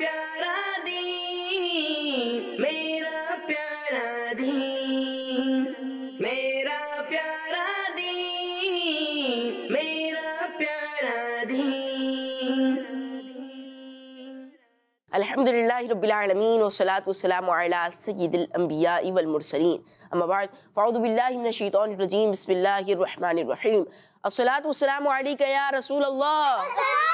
प्यारा दी मेरा प्यारा दी मेरा प्यारा दी मेरा प्यारा दी अलहमदिल्ला रबीआलमीन वसलात वसलाम सैदम्बिया वलमरसलिन अम्बाद फ़ाउदबिल्लाशीतरजीम बसमीम असलात वसलाम या रसूल अल्लाह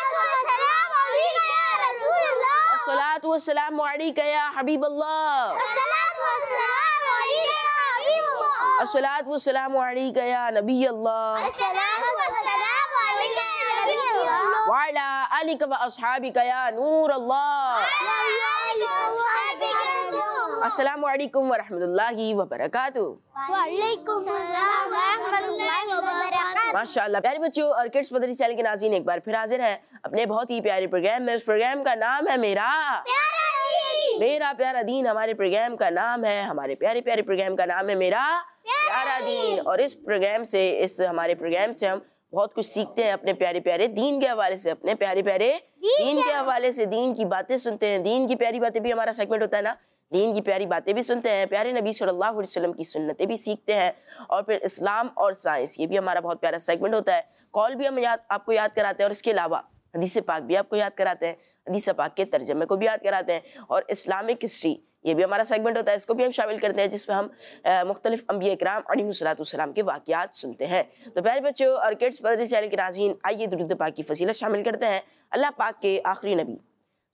الصلاة والسلام عليك يا حبيب الله الصلاة والسلام عليك يا حبيب الله الصلاة والسلام عليك يا نبي الله السلام والسلام عليك يا نبي الله وعلى آلك وأصحابك يا نور الله अस्सलाम वालेकुम वरहमतुल्लाहि व बरकातुहू माशाल्लाह प्यारे बच्चों और किड्स बदरी चैनल के नाजीन एक बार फिर हाजिर हैं अपने बहुत ही प्यारे प्रोग्राम में उस प्रोग्राम का नाम है मेरा मेरा प्यारा दीन हमारे प्रोग्राम का नाम है हमारे प्यारे प्यारे प्रोग्राम का नाम है मेरा प्यारा दीन और इस प्रोग्राम से इस हमारे प्रोग्राम से हम बहुत कुछ सीखते हैं अपने प्यारे प्यारे दीन के हवाले से अपने प्यारे प्यारे दीन के हवाले से दीन की बातें सुनते हैं दीन की प्यारी बातें भी हमारा सेगमेंट होता है ना दीन की प्यारी बातें भी सुनते हैं प्यारे नबी सल्लल्लाहु अलैहि वसल्लम की सुन्नतें भी सीखते हैं और फिर इस्लाम और साइंस ये भी हमारा बहुत प्यारा सेगमेंट होता है कॉल भी हम याद आपको याद कराते हैं और इसके अलावा हदीस पाक भी आपको याद कराते हैं हदीस पाक के तर्जमे को भी याद कराते हैं और इस्लामिक हिस्ट्री ये भी हमारा सेगमेंट होता है इसको भी हम शामिल करते हैं जिसमें हम मुख्तलिफ अम्बी कराम अलीसलाम के वाक़ात सुनते हैं तो प्यारे बच्चों और किड्स बदरी चैनल के नाजीन आइए दुरुद पाक की फसीलत शामिल करते हैं अल्लाह पाक के आखिरी नबी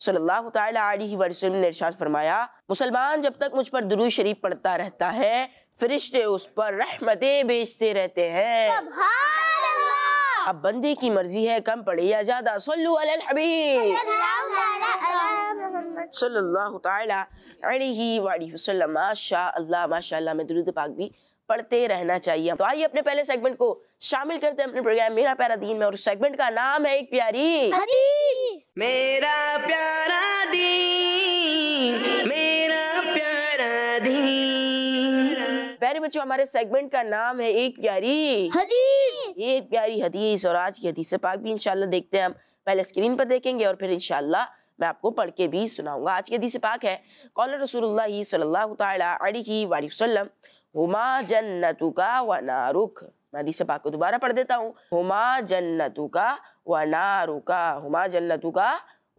सल्लल्लाहु अलैहि वसल्लम ने इरशाद फरमाया मुसलमान जब तक मुझ पर दुरू शरीफ पढ़ता रहता है फरिश्ते उस पर रहमतें भेजते रहते हैं अब बंदे की मर्जी है कम पढ़े या ज्यादा सल्लु अलल हबीब सल्लल्लाहु अलैहि वसल्लम माशा अल्लाह माशा अल्लाह मैं दुरूद पाक भी पढ़ते रहना चाहिए तो आइए अपने पहले सेगमेंट को शामिल करते हैं अपने प्रोग्राम मेरा प्यारा दीन में और उस सेगमेंट का नाम है एक प्यारी मेरा प्यारा दीन मेरा प्यारा दीन प्यारे बच्चों हमारे सेगमेंट का नाम है एक प्यारी हदीस एक प्यारी हदीस और आज की हदीस पाक भी इंशाल्लाह देखते हैं हम पहले स्क्रीन पर देखेंगे और फिर इंशाल्लाह मैं आपको पढ़ के भी सुनाऊंगा आज की हदीस पाक है कौल रसूल सल्लल्लाहु अलैहि वसल्लम हुमा जन्नतु का व नारुख मैं से पाक को दोबारा पढ़ देता हूँ हुमा जन्नतु का व नारुका हुमा जन्नतु का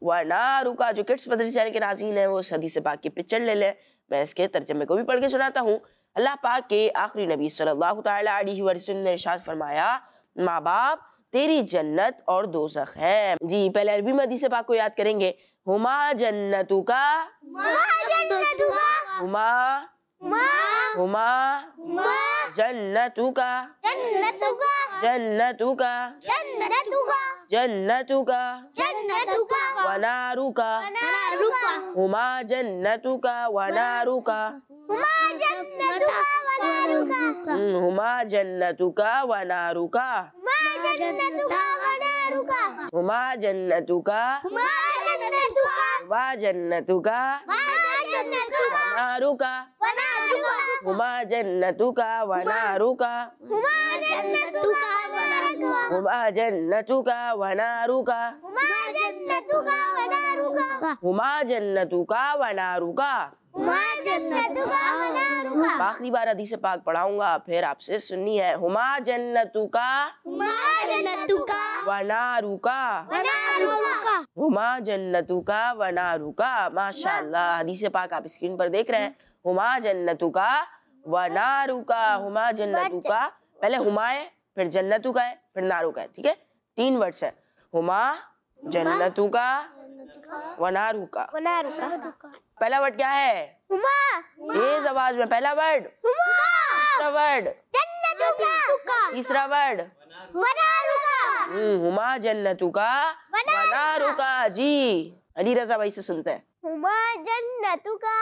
व नारुका जो किड्स मदरस चैनल के नाजीन है वो सदी से पाक की पिक्चर ले लें मैं इसके तर्जमे को भी पढ़ के सुनाता हूँ अल्लाह पाक के आखिरी नबी सल्लल्लाहु अलैहि वसल्लम ने इरशाद फरमाया माँ बाप तेरी जन्नत और दोजख है जी पहले अरबी मदी से पाक को याद करेंगे हुमा जन्नतु का हुमा हुमा जन्नतुका जन्नतुका जन्नतुका जन्नतुका जन्नतुका जन्नतुका वनारुका वनारुका हुमा जन्नतुका वनारुका हुमा जन्नतुका वनारुका हम्म, हुमा जन्नतुका वनारुका हुमा जन्नतुका हुमा जन्नतुका वा जन्नतुका वा वनारु का हुमा जन्नतु का वनारु का हुमा जन्नतु का वनारु का हुमा जन्नतु का वनारु का आखिरी बार अधी से पाक पढ़ाऊंगा फिर आपसे सुननी है हुमा जन्नतु का वनारू का हुमा जन्नतु का वनारू का माशाल्लाह हदीस पाक आप स्क्रीन पर देख रहे हैं हुमा जन्नतु का वनारू का हुमा जन्नतु का पहले हुमा है फिर जन्नतु का है फिर नारू का है ठीक है तीन वर्ड्स है हुमा जन्नतु का वनारू का पहला वर्ड क्या है उमा तेज आवाज में पहला वर्ड दूसरा वर्ड तीसरा वर्ड हम्म, हुमा जन्नतु का वना रुका जी अली रजा भाई से सुनते हैं हुमा जन्नतु का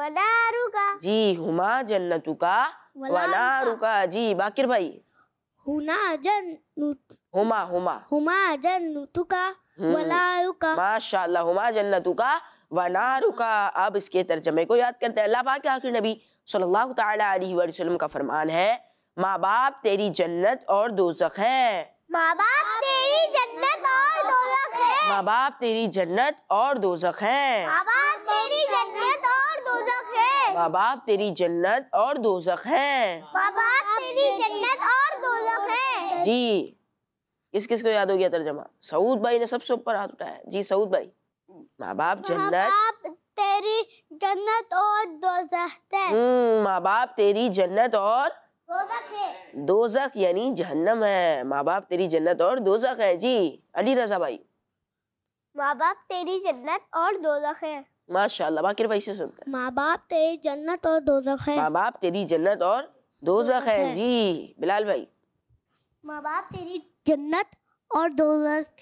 वना रुका जी हुमा जन्नतु का वना रुका जी बाकिर भाई हुना जन हुमा हुमा हुमा जन्नतु का हम्म। वला रुका माशाल्लाह हुमा जन्नतु का वना रुका अब इसके तर्जमे को याद करते हैं अल्लाह पाक के आखिर नबी सल्लल्लाहु अलैहि वसल्लम का फरमान है माँ बाप तेरी जन्नत और दोजख है माँ बाप तेरी जन्नत और दोजख है माँ बाप तेरी जन्नत और दोजख है माँ बाप तेरी जन्नत और दोजख है माँ बाप तेरी जन्नत और दोजख है माँ बाप तेरी जन्नत और दोजख है जी किस किस को याद हो गया तर्जमा सऊद भाई ने सबसे ऊपर हाथ उठाया जी सऊद भाई माँ बाप जन्नत तेरी जन्नत और हम्म, माँ बाप तेरी जन्नत और दोजख यानी जहन्नम है माँ बाप तेरी जन्नत और दोजख है जी अली रजा भाई माँ बाप तेरी जन्नत और दोजख है माशाल्लाह बाकी भाई से सुनते हैं माँ बाप तेरी जन्नत और दोजख है माँ बाप तेरी जन्नत और दोजख है जी बिलाल भाई माँ बाप तेरी जन्नत और दो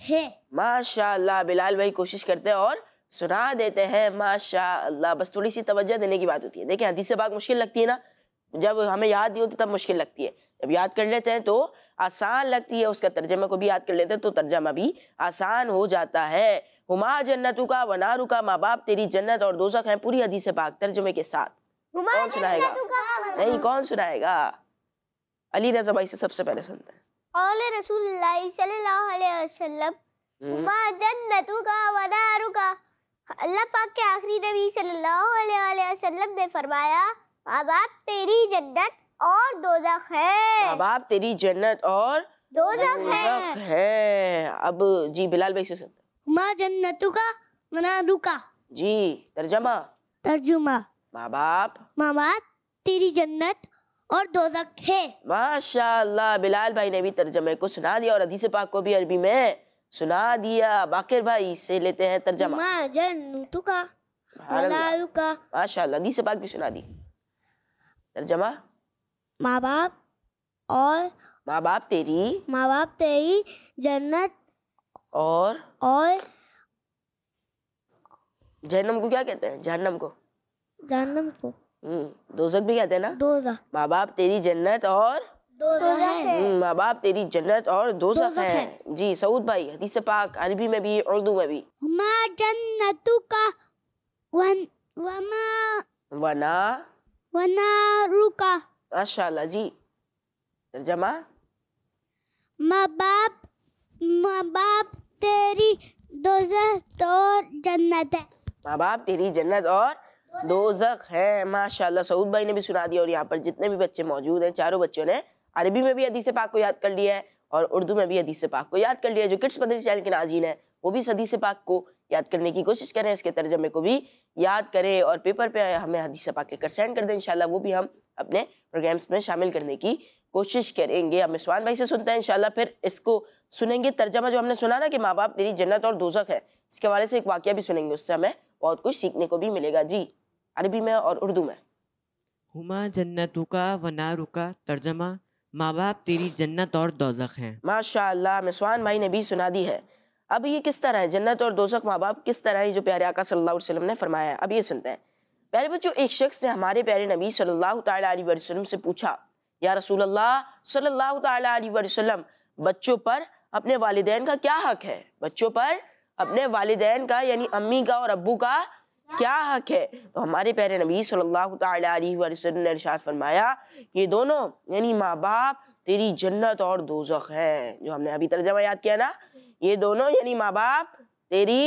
है माशाल्लाह बिलाल भाई कोशिश करते हैं और सुना देते हैं माशाल्लाह बस थोड़ी सी तवज्जो देने की बात होती है देखिए हदीस से बात मुश्किल लगती है ना जब हमें याद नहीं होती तब मुश्किल लगती है जब याद कर लेते हैं तो आसान लगती है उसका तर्जमा को भी याद कर लेते हैं तो तर्जमा भी आसान हो जाता है हुमा जन्नत का वनारू का माँ बाप तेरी जन्नत और दोजक है पूरी हदीस बाग तर्जमे के साथ कौन सुनाएगा नहीं कौन सुनाएगा अली रजा भाई से सबसे पहले सुनते हैं قال رسول الله صلى الله अलैहि वसल्लम हुमा हम्म। जन्नतुका व अल्लाह पाक के आखिरी नबी सल्लल्लाहु अलैहि वसल्लम ने फरमाया माँ बाप तेरी जन्नत और दोजख है माँ बाप तेरी जन्नत और दोजख है।, है अब जी बिलाल भाई से जन्नतु का व रुका जी तर्जमा तर्जुमा माँ बाप माँ बाप तेरी जन्नत और दोजक है माशाल्लाह बिलाल भाई ने भी तर्जमे को सुना दिया और हदीस पाक को भी अरबी में सुना दिया बाकिर भाई से लेते हैं तर्जमा पाक भी सुना दी तर्जमा माँ बाप और माँ बाप तेरी माँ बाप तेरी जन्नत और और जहनम को क्या कहते हैं जहनम को जहनम को हम्म, दोजक भी कहते हैं ना दोजा माँ बाप तेरी जन्नत और हम्म, माँ बाप तेरी जन्नत और दोजक है।, है जी सऊद भाई हदीस पाक अरबी में भी उर्दू में भी माँ जन्नत का वन, वमा वना वना रुका माशाल्लाह जी तर्जमा माँ बाप माँ बाप तेरी दोजक और जन्नत है माँ बाप तेरी जन्नत और दो जख है माशा सऊद भाई ने भी सुना दिया और यहाँ पर जितने भी बच्चे मौजूद हैं चारों बच्चों ने अरबी में भी हदीस पाक को याद कर लिया है और उर्दू में भी हदीस पाक को याद कर लिया है जो किड्स मदरी चैनल के नाजीन है वो भी इस हदीस पाक को याद करने की कोशिश करें इसके तर्जमे को भी याद करें और पेपर पे हमें हदीस पाक लेकर सेंड कर दें इनशाला वो भी हम अपने प्रोग्राम्स में शामिल करने की कोशिश करेंगे हम इसवान भाई से सुनते हैं इंशाल्लाह फिर इसको सुनेंगे तर्जमा जो हमने सुना ना कि माँ बाप तेरी जन्नत और दोजक है इसके बारे से एक वाक्य भी सुनेंगे उससे हमें बहुत कुछ सीखने को भी मिलेगा जी अरबी में और उर्दू में हुमा जन्नतु का वना रुका तर्जमा माँ बाप तेरी जन्नत और दोजख हैं माशा मिसवान भाई ने भी सुना दी है अब ये किस तरह है जन्नत और दोजख माँ बाप किस तरह है जो प्यारे आका सल्लल्लाहु अलैहि वसल्लम ने फरमाया है अब ये सुनते हैं प्यारे बच्चों एक शख्स ने हमारे प्यारे नबी सल्लल्लाहु अलैहि वसल्लम से पूछा या रसूल अल्लाह सल्लल्लाहु अलैहि वसल्लम बच्चों पर अपने वालदेन का क्या हक है बच्चों पर अपने वालदेन का यानी अम्मी का और अबू का क्या हक है तो हमारे प्यारे नबी सल्लल्लाहु अलैहि वसल्लम ने इरशाद फरमाया ये दोनों यानी माँ बाप तेरी जन्नत और दोजख है जो हमने अभी तर्जमा याद किया ना ये दोनों यानी माँ बाप तेरी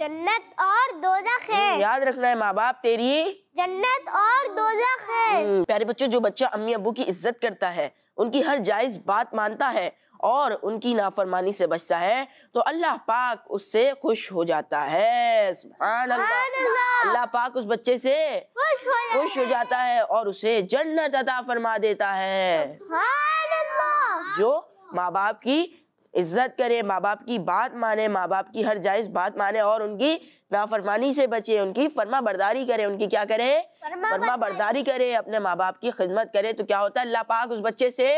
जन्नत और दोजख है हम्म, याद रखना है माँ बाप तेरी जन्नत और दोजख है हम्म, प्यारे बच्चों जो बच्चा अम्मी अबू की इज्जत करता है उनकी हर जायज बात मानता है और उनकी नाफरमानी से बचता है तो अल्लाह पाक उससे खुश हो जाता है अल्लाह पाक उस बच्चे से खुश हो, खुश हो जाता है और उसे जन्नत अदा फरमा देता है जो माँ बाप की इज्जत करे माँ बाप की बात माने माँ बाप की हर जायज़ बात माने और उनकी नाफरमानी से बचे उनकी फरमा बर्दारी करे उनकी क्या करे फरमा फर्मा बर्दारी करे अपने माँ बाप की खिदमत करे तो क्या होता है अल्लाह पाक उस बच्चे से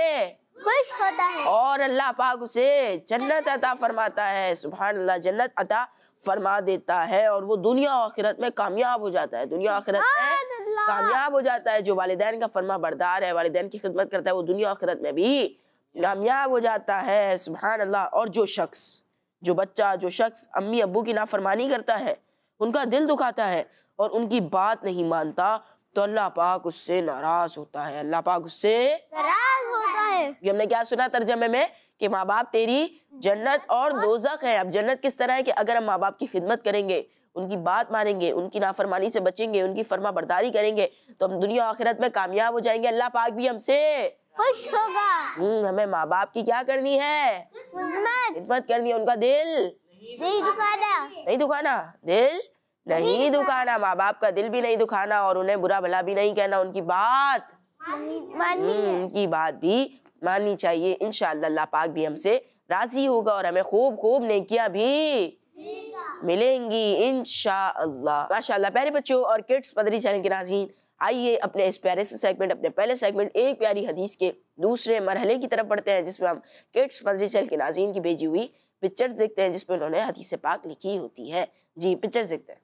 खुश होता है और अल्लाह पाक उसे जन्नत अता फरमाता है सुबह अल्लाह जन्नत अता फरमा देता है और वो दुनिया आखिरत में कामयाब हो जाता है दुनिया आखिरत में कामयाब हो जाता है जो वालदेन का फरमा बरदार है वालदेन की खिदमत करता है वो दुनिया आखिरत में भी कामयाब हो जाता है सुबह अल्लाह और जो शख्स जो बच्चा जो शख्स अम्मी अबू की नाफरमानी करता है उनका दिल दुखाता है और उनकी बात नहीं मानता तो अल्लाह पाक उससे नाराज होता है अल्लाह पाक उससे नाराज होता है ये हमने क्या सुना तर्जमे में कि माँ बाप तेरी हम्म। जन्नत और दोजक है अब जन्नत किस तरह है कि अगर हम माँ बाप की खिदमत करेंगे उनकी बात मानेंगे उनकी नाफरमानी से बचेंगे उनकी फर्मा बर्दारी करेंगे तो हम दुनिया आखिरत में कामयाब हो जाएंगे अल्लाह पाक भी हमसे खुश होगा हम्म, हमें माँ बाप की क्या करनी है खिदमत करनी है उनका दिल नहीं दुखाना नहीं दुखाना दिल नहीं दुखाना माँ बाप का दिल भी नहीं दुखाना और उन्हें बुरा भला भी नहीं कहना उनकी बात हम्म, उनकी बात भी माननी चाहिए इन पाक भी हमसे राजी होगा और हमें खूब खूब नेकियां भी मिलेंगी इन माशा प्यारे बच्चों और किड्स पदरी चैनल के नाजीन आइए अपने इस प्यारे से सेगमेंट अपने पहले सेगमेंट एक प्यारी हदीस के दूसरे मरहले की तरफ पढ़ते हैं जिसमें हम किड्स पदरी चैनल के नाजीन की भेजी हुई पिक्चर्स देखते हैं जिसमें उन्होंने हदीस पाक लिखी होती है जी पिक्चर्स देखते हैं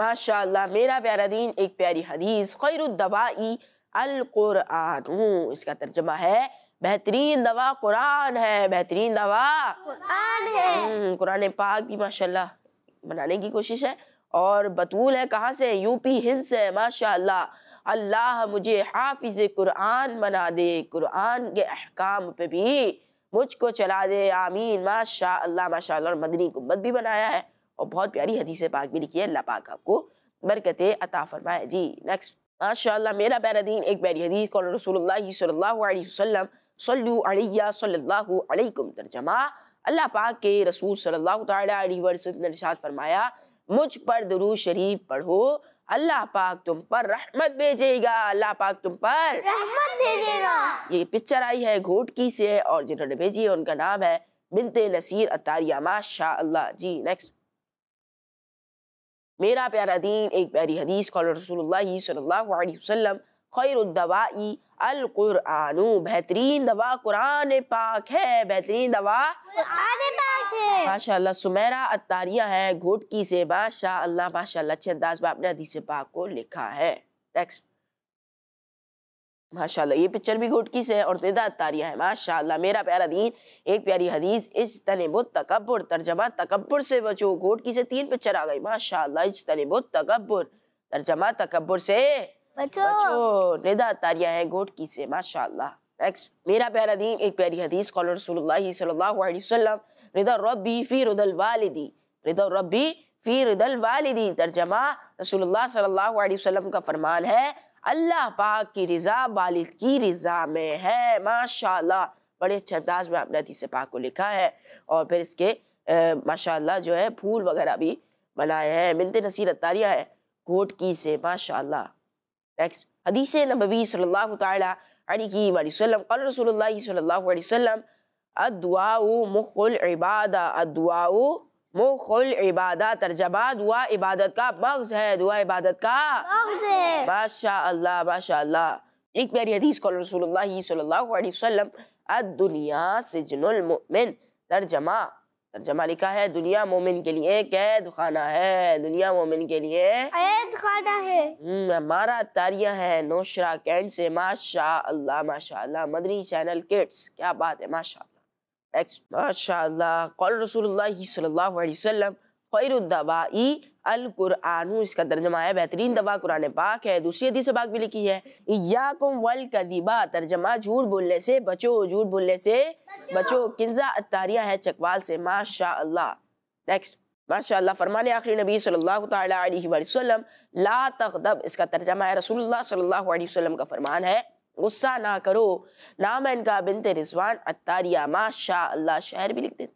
माशा मेरा प्यारा दीन एक प्यारी हदीस खैरदवाई अलकुरान इसका तर्जमा है बेहतरीन दवा कुरान है बेहतरीन दवा कुरान है हम्म, कुरान पाक भी माशाल्लाह बनाने की कोशिश है और बतूल है कहाँ से यूपी हिंद से माशाल्लाह अल्लाह मुझे हाफिज कुरान बना दे कुरान के अहकाम पे भी मुझको चला दे आमीन माशा अल्लाह माशा और मदनी गुम्बद भी बनाया है और बहुत प्यारी हदीस पाक भी लिखी है अल्लाह पाक आपको बरकत अता फरमाए जी नेक्स्ट माशा मेरा बैरदीन एक बैरी हदीस कौन रसूल सल्लाम सल्लाम अलैकुम तर्जमा अल्लाह पाक के रसूल सल्लल्लाहु फरमाया मुझ पर दरू शरीफ पढ़ो अल्लाह पाक तुम पर रहमत भेजेगा अल्लाह पाक तुम पर रहमत भेजेगा ये पिक्चर आई है घोट की से और जिन्होंने भेजी है उनका नाम है बिनते नसीर अतारिया माशा अल्लाह जी नेक्स्ट मेरा प्यारा दीन एक प्यारी हदीस कौल रसोल्ला सल्लल्लाहु अलैहि वसल्लम बेहतरीन दवा कुरान पाक है बेहतरीन दवा माशा सुमेरा अतारिया है घोटकी से बादशाह अल्लाह माशा अच्छे अंदाज में अपने हदीस पाक को लिखा है टेक्स्ट माशाल्लाह ये पिक्चर भी घुटकी से है और तेदाद तारिया है माशाल्लाह मेरा प्यारा दीन एक प्यारी हदीस इस तनबुत तकबर तर्जमा तकबर से बचो घोटकी से तीन पिक्चर आ गई माशाल्लाह इस तनबुत तकबर तर्जमा तकबर से बचो, बचो। तेदाद तारिया है घोटकी से माशाल्लाह नेक्स्ट मेरा प्यारा दीन एक प्यारी हदीस कॉल रसोल्ला रिदा रबी फी रुदल वालिदी रिदा रबी फी रुदल वालिदी तर्जमा रसूलुल्लाह सल्लल्लाहु अलैहि वसल्लम का फरमान है अल्लाह पाक की रज़ा वालिद की रज़ा में है माशाल्लाह बड़े अच्छे अंदाज में आपने हदीस पाक को लिखा है और फिर इसके माशाल्लाह जो है फूल वगैरह भी बनाए हैं मिलते नसीर अतारिया है घोट की से माशाल्लाह नेक्स्ट हदीस नबवी सल्लल्लाहु अलैहि वसल्लम कल रसूलुल्लाह सल्लल्लाहु अलैहि वसल्लम अदुआ मुखुल इबादा अदुआ मुखुल इबादत तर्जबा दुआ इबादत का बग्ज है दुआ इबादत का बादशाह अल्लाह बादशाह अल्लाह एक प्यारी हदीस कॉल रसोल्ला दुनिया सिजनुल मोमिन तर्जमा तर्जमा लिखा है दुनिया मोमिन के लिए कैद खाना है दुनिया मोमिन के लिए कैद खाना है हम्म, हमारा तारिया है नौशरा कैंट से माशा अल्लाह माशा अल्लाह मदनी चैनल किड्स क्या बात है माशा माशा रसोल्ला खैरदवाई अल कुरान इसका तर्जमा है बेहतरीन दवा कुरान पाक है दूसरी हदीस पाक भी लिखी है या कुम वल कदीबा तर्जमा झूठ बोलने से बचो झूठ बोलने से बचो किंजा अतारिया है चकवाल से माशा अल्लाह नेक्स्ट माशा फरमाने आखिरी नबी सल्लल्लाहु अलैहि वसल्लम ला तगदब इसका तर्जमा है रसूलुल्लाह सल्लल्लाहु अलैहि वसल्लम का फरमान है गुस्सा ना करो नाम है इनका बिनते रिजवान अतारिया माशा अल्लाह शहर भी लिख देते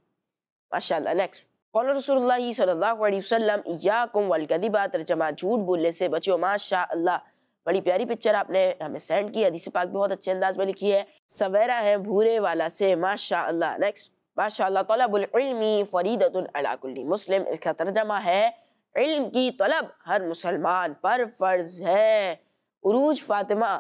माशा नेक्स्ट कौल रसोल्ला वसलम याकुम वलकदिबा तर्जमा झूठ बोलने से बचो माशा अल्लाह बड़ी प्यारी पिक्चर आपने हमें सेंड की हदीस पाक बहुत अच्छे अंदाज में लिखी है सवेरा है भूरे वाला से माशा अल्लाह नेक्स्ट माशा तलबी फरीदी मुस्लिम इसका तर्जमा है इल्म की तलब हर मुसलमान पर फर्ज है उरूज फातिमा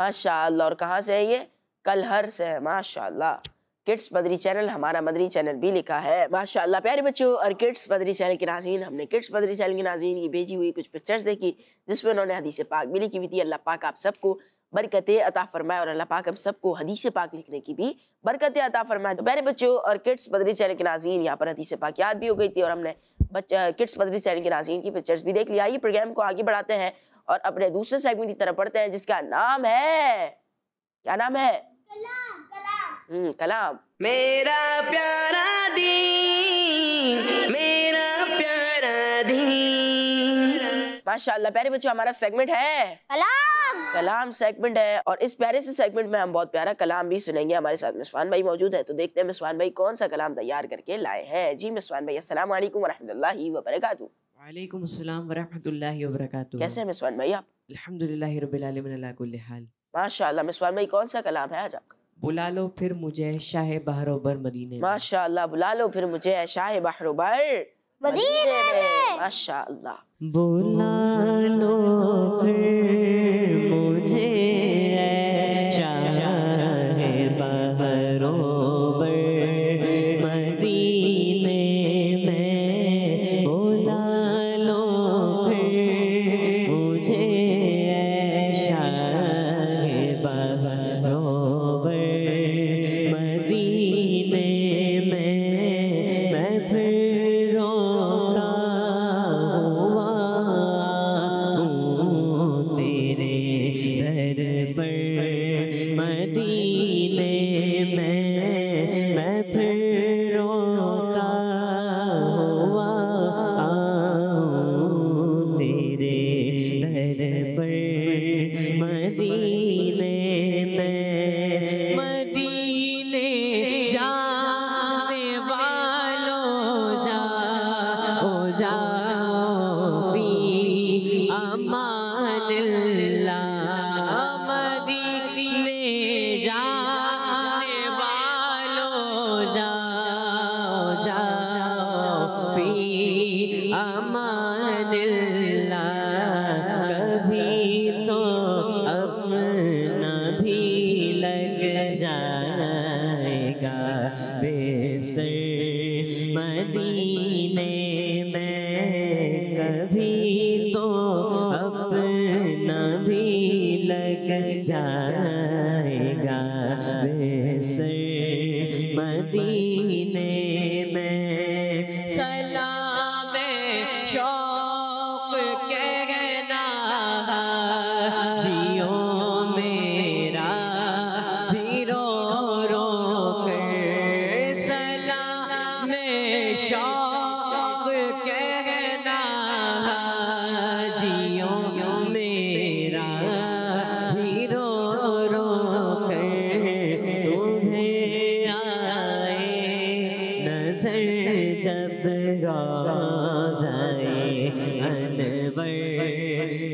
माशाल्लाह और कहाँ से है ये कलहर से है माशाल्लाह किड्स बदरी चैनल हमारा मदरी चैनल भी लिखा है माशाल्लाह प्यारे बच्चों और किड्स बदरी चैनल के नाजीन हमने किड्स बदरी चैनल के नाजीन की भेजी हुई कुछ पिक्चर्स देखी जिसमें उन्होंने हदीस पाक भी लिखी हुई थी अल्लाह पाक आप सबको बरकत अता फरमाए और अल्लाह पाक हम सबको हदीस पाक लिखने की भी बरकत अता फरमाए तो प्यारे बच्चों और किड्स बदरी चैनल के नाजीन यहाँ पर हदीस पाक याद भी हो गई थी और हमने बच्चा किड्स बदरी चैनल के नाजीन की पिक्चर्स भी देख लिया ये प्रोग्राम को आगे बढ़ाते हैं और अपने दूसरे सेगमेंट की तरफ पढ़ते हैं जिसका नाम है क्या नाम है कलाम कलाम हम्म, मेरा प्यारा मेरा प्यारा माशाल्लाह प्यारे बच्चों हमारा सेगमेंट है कलाम कलाम सेगमेंट है और इस प्यारे से सेगमेंट में हम बहुत प्यारा कलाम भी सुनेंगे हमारे साथ मिसवान भाई मौजूद है तो देखते हैं मिसवान भाई कौन सा कलाम तैयार करके लाए हैं जी मिसवान भाई असल वरहमल वबरकू वालेकुम अस्सलाम वरहमतुल्लाहि वबरकातुहू कैसे हैं मिसवान भाई आप अल्हम्दुलिल्लाह रब्बिल आलमीन अला कुल्ली हाल माशाल्लाह मिसवान भाई कौन सा कलाम है आज आपका बुला लो फिर मुझे शाह बहरोबर मदीने माशाल्लाह बुला लो फिर मुझे शाह बहरोबर मदीने में माशाल्लाह बुला लो फिर Pero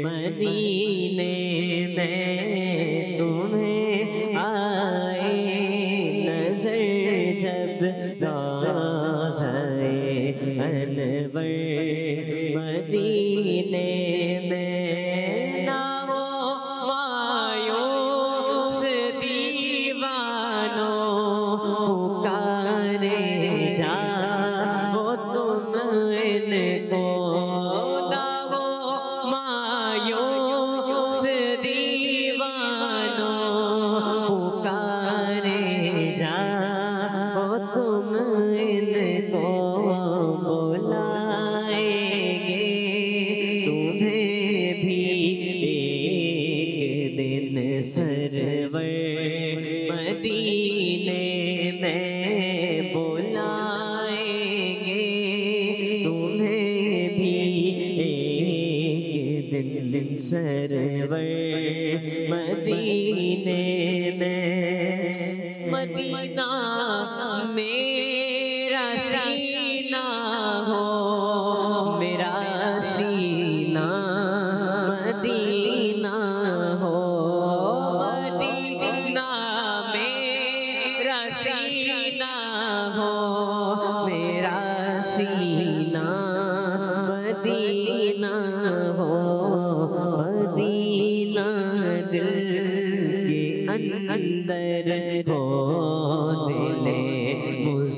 मदीने में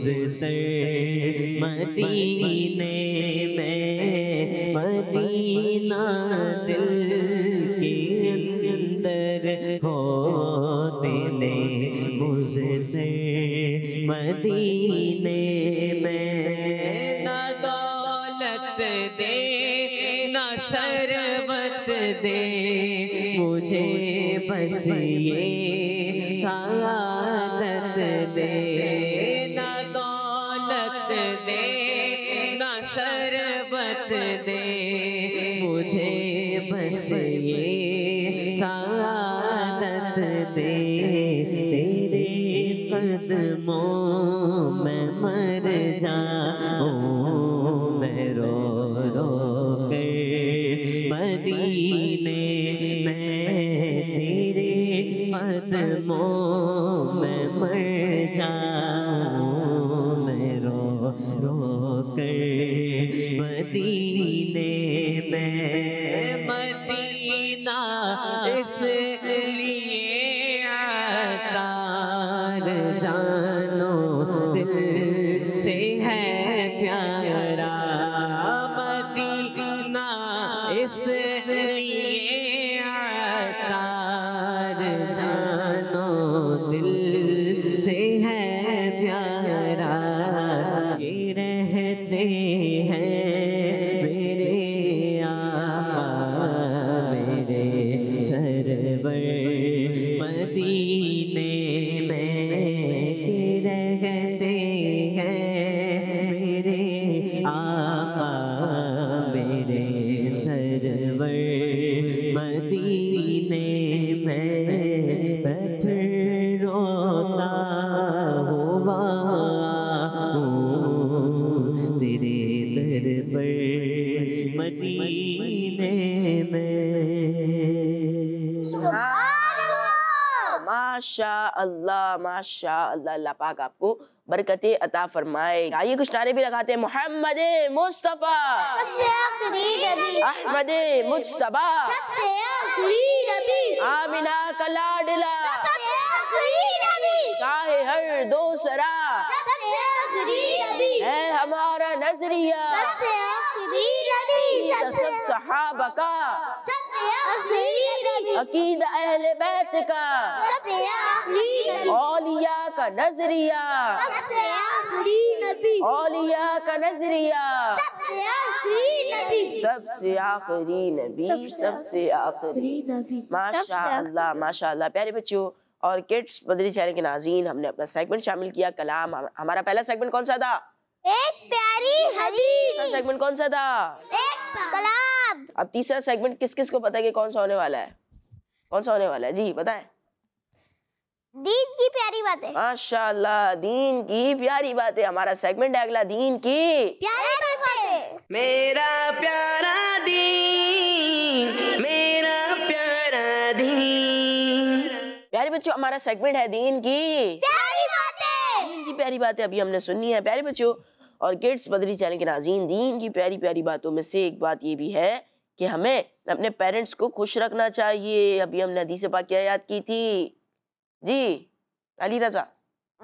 से मदीने में मदीना दिल के अंदर हो दिले से मदीने में ना दौलत दे ना सरवत दे मुझे बस ये दे कदमों में मर जाऊं मैं रो रो अल्लाह माशा अल्लाह अल्लाह पाक आपको बरकते अता फरमाए आइए कुछ नारे भी लगाते हैं मोहम्मद मुस्तफ़ा अहमद मुशतबा आमिना कलाडला लाडला चाहे हर दोसरा है हमारा नजरिया सब का बैत का नजरिया का नजरिया सबसे आखिरी नबी सबसे आखिरी माशा माशा प्यारे बच्चों और किड्स बदरी चैनल के नाजीन हमने अपना सेगमेंट शामिल किया कलाम हमारा पहला सेगमेंट कौन सा था एक प्यारी हदीस सेगमेंट कौन सा था एक क्लब अब तीसरा सेगमेंट किस किस को पता है कि कौन सा होने वाला है कौन सा होने वाला है जी बताएं दीन की प्यारी बातें माशाल्लाह दीन की प्यारी बातें हमारा सेगमेंट है अगला दीन की प्यारी बातें मेरा प्यारा दीन मेरा प्यारा दीन प्यारे बच्चों हमारा सेगमेंट है दीन की प्यारी बातें दीन की प्यारी बातें अभी हमने सुननी है प्यारे बच्चों और किड्स बदरी चैनल के नाजीन दीन की प्यारी प्यारी बातों में से एक बात ये भी है कि हमें अपने पेरेंट्स को खुश रखना चाहिए अभी हमने हदीस से क्या याद की थी जी अली रजा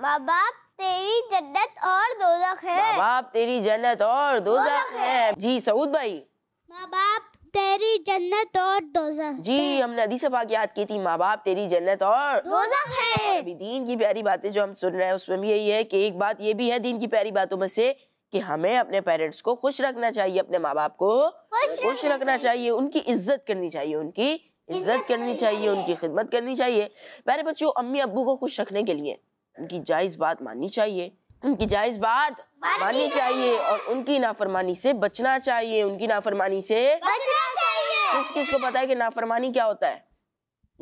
माँ बाप तेरी जन्नत और दोजख है माँ बाप तेरी जन्नत और दोजख है जी सऊद भाई माँ बाप तेरी जन्नत और दोजा जी हमने से पाक याद की थी माँ बाप तेरी जन्नत और दोजा है अभी दीन की प्यारी बातें जो हम सुन रहे हैं उसमें भी यही है कि एक बात ये भी है दीन की प्यारी बातों में से कि हमें अपने पेरेंट्स को खुश रखना चाहिए अपने माँ बाप को खुश रखना चाहिए उनकी इज्जत करनी चाहिए उनकी इज्जत करनी चाहिए उनकी खिदमत करनी चाहिए प्यारे बच्चों अम्मी अबू को खुश रखने के लिए उनकी जायज़ बात माननी चाहिए उनकी जायज बात माननी चाहिए और उनकी नाफरमानी से बचना चाहिए उनकी नाफरमानी से बचना चाहिए किस किस को पता है कि नाफरमानी क्या होता है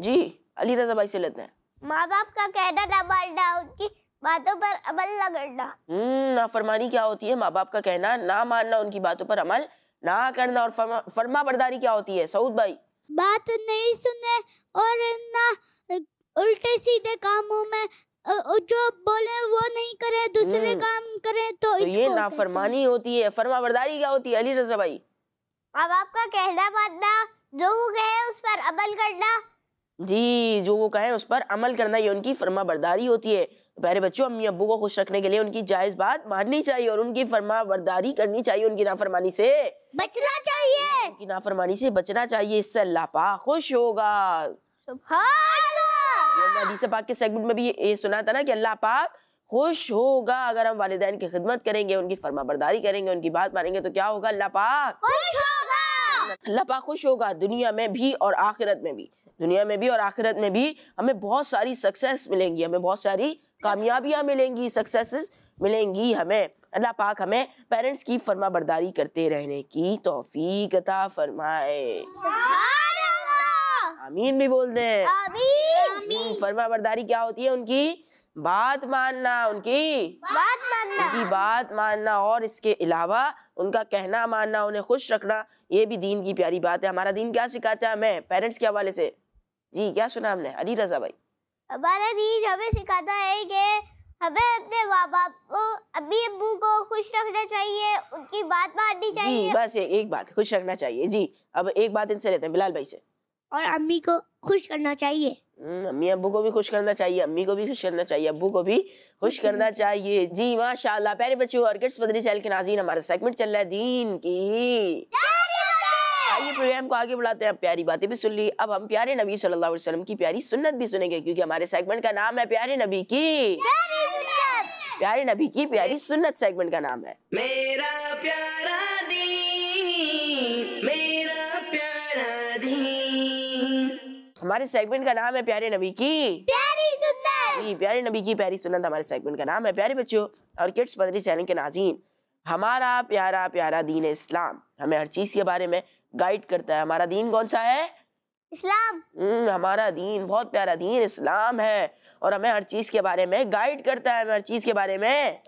जी अली रजा भाई से लेते हैं माँ बाप का कहना ना मानना उनकी बातों पर अमल न करना हम्म, नाफरमानी क्या होती है माँ बाप का कहना ना मानना उनकी बातों पर अमल ना करना और फर्मा, फर्मा बरदारी क्या होती है सऊद भाई बात नहीं सुने और ना उल्टे सीधे कामों में जो बोले वो नहीं करे दूसरे हम्म। काम करे तो, तो इसको ये नाफरमानी होती है फर्मा बरदारी क्या होती है अली रजा भाई अब आपका कहना मानना जो वो कहे उस पर अमल करना जी जो वो कहे उस पर अमल करना ये उनकी फरमा बरदारी होती है तो प्यारे बच्चों अम्मी अबू को खुश रखने के लिए उनकी जायज़ बात माननी चाहिए और उनकी फरमा बरदारी करनी चाहिए उनकी नाफरमानी से बचना चाहिए उनकी नाफरमानी से बचना चाहिए इससे लापा खुश होगा हदीस पाक के सेगमेंट में भी ये सुना था ना कि अल्लाह पाक खुश होगा अगर हम वालदेन की खिदमत करेंगे उनकी फर्माबरदारी करेंगे उनकी बात मानेंगे तो क्या होगा अल्लाह पाक अल्लाह पाक खुश होगा दुनिया में भी और आखिरत में भी दुनिया में भी और आखिरत में भी हमें बहुत सारी सक्सेस मिलेंगी हमें बहुत सारी कामयाबियाँ मिलेंगी सक्सेस मिलेंगी हमें अल्लाह पाक हमें पेरेंट्स की फर्मा बरदारी करते रहने की तोफ़ी फरमाए आमीन भी बोल दें हम्म, फर्मा बरदारी क्या होती है उनकी बात मानना उनकी बात मानना उनकी बात मानना और इसके अलावा उनका कहना मानना उन्हें खुश रखना ये भी दीन की प्यारी बात है हमारा दीन क्या सिखाता है हमें पेरेंट्स के हवाले से जी क्या सुना हमने अली रजा भाई हमारा दीन हमें सिखाता है कि हमें अपने माँ बाप को अभी अबू को खुश रखना चाहिए उनकी बात माननी चाहिए जी बस एक बात खुश रखना चाहिए जी अब एक बात इनसे लेते हैं बिलाल भाई से और अम्मी को खुश करना चाहिए हम्म, अम्मी अबू को भी खुश करना चाहिए अम्मी को भी खुश करना चाहिए अबू को भी खुश करना चाहिए जी माशाल्लाह प्यारे बच्चों और किड्स बदरी चैनल के नाजीन हमारा सेगमेंट चल रहा है दीन की आइए प्रोग्राम को आगे बढ़ाते हैं प्यारी बातें भी सुन ली अब हम प्यारे नबी सल्लल्लाहु अलैहि वसल्लम की प्यारी सुन्नत भी सुनेंगे क्योंकि हमारे सेगमेंट का नाम है प्यारे नबी की प्यारे नबी की प्यारी सुन्नत सेगमेंट का नाम है मेरा हमारे सेगमेंट का नाम है प्यारे नबी की प्यारी सुन्नत प्यारे नबी की प्यारी सुन्नत हमारे सेगमेंट का नाम है प्यारे बच्चों और किड्स बदरी चैनल के नाजीन हमारा प्यारा प्यारा दीन इस्लाम हमें हर चीज़ के बारे में गाइड करता है हमारा दीन कौन सा है इस्लाम हम्म, हमारा दीन बहुत प्यारा दीन इस्लाम है और हमें हर चीज़ के बारे में गाइड करता है हमें हर चीज़ के बारे में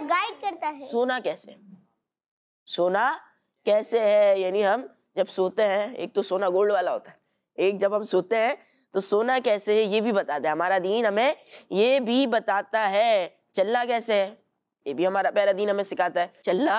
गाइड करता है सोना कैसे सोना कैसे है यानी हम जब सोते हैं एक तो सोना गोल्ड वाला होता है एक जब हम सोते हैं तो सोना कैसे है ये भी बताता है हमारा दीन हमें ये भी बताता है चलना कैसे है ये भी हमारा प्यारा दीन हमें सिखाता है चलना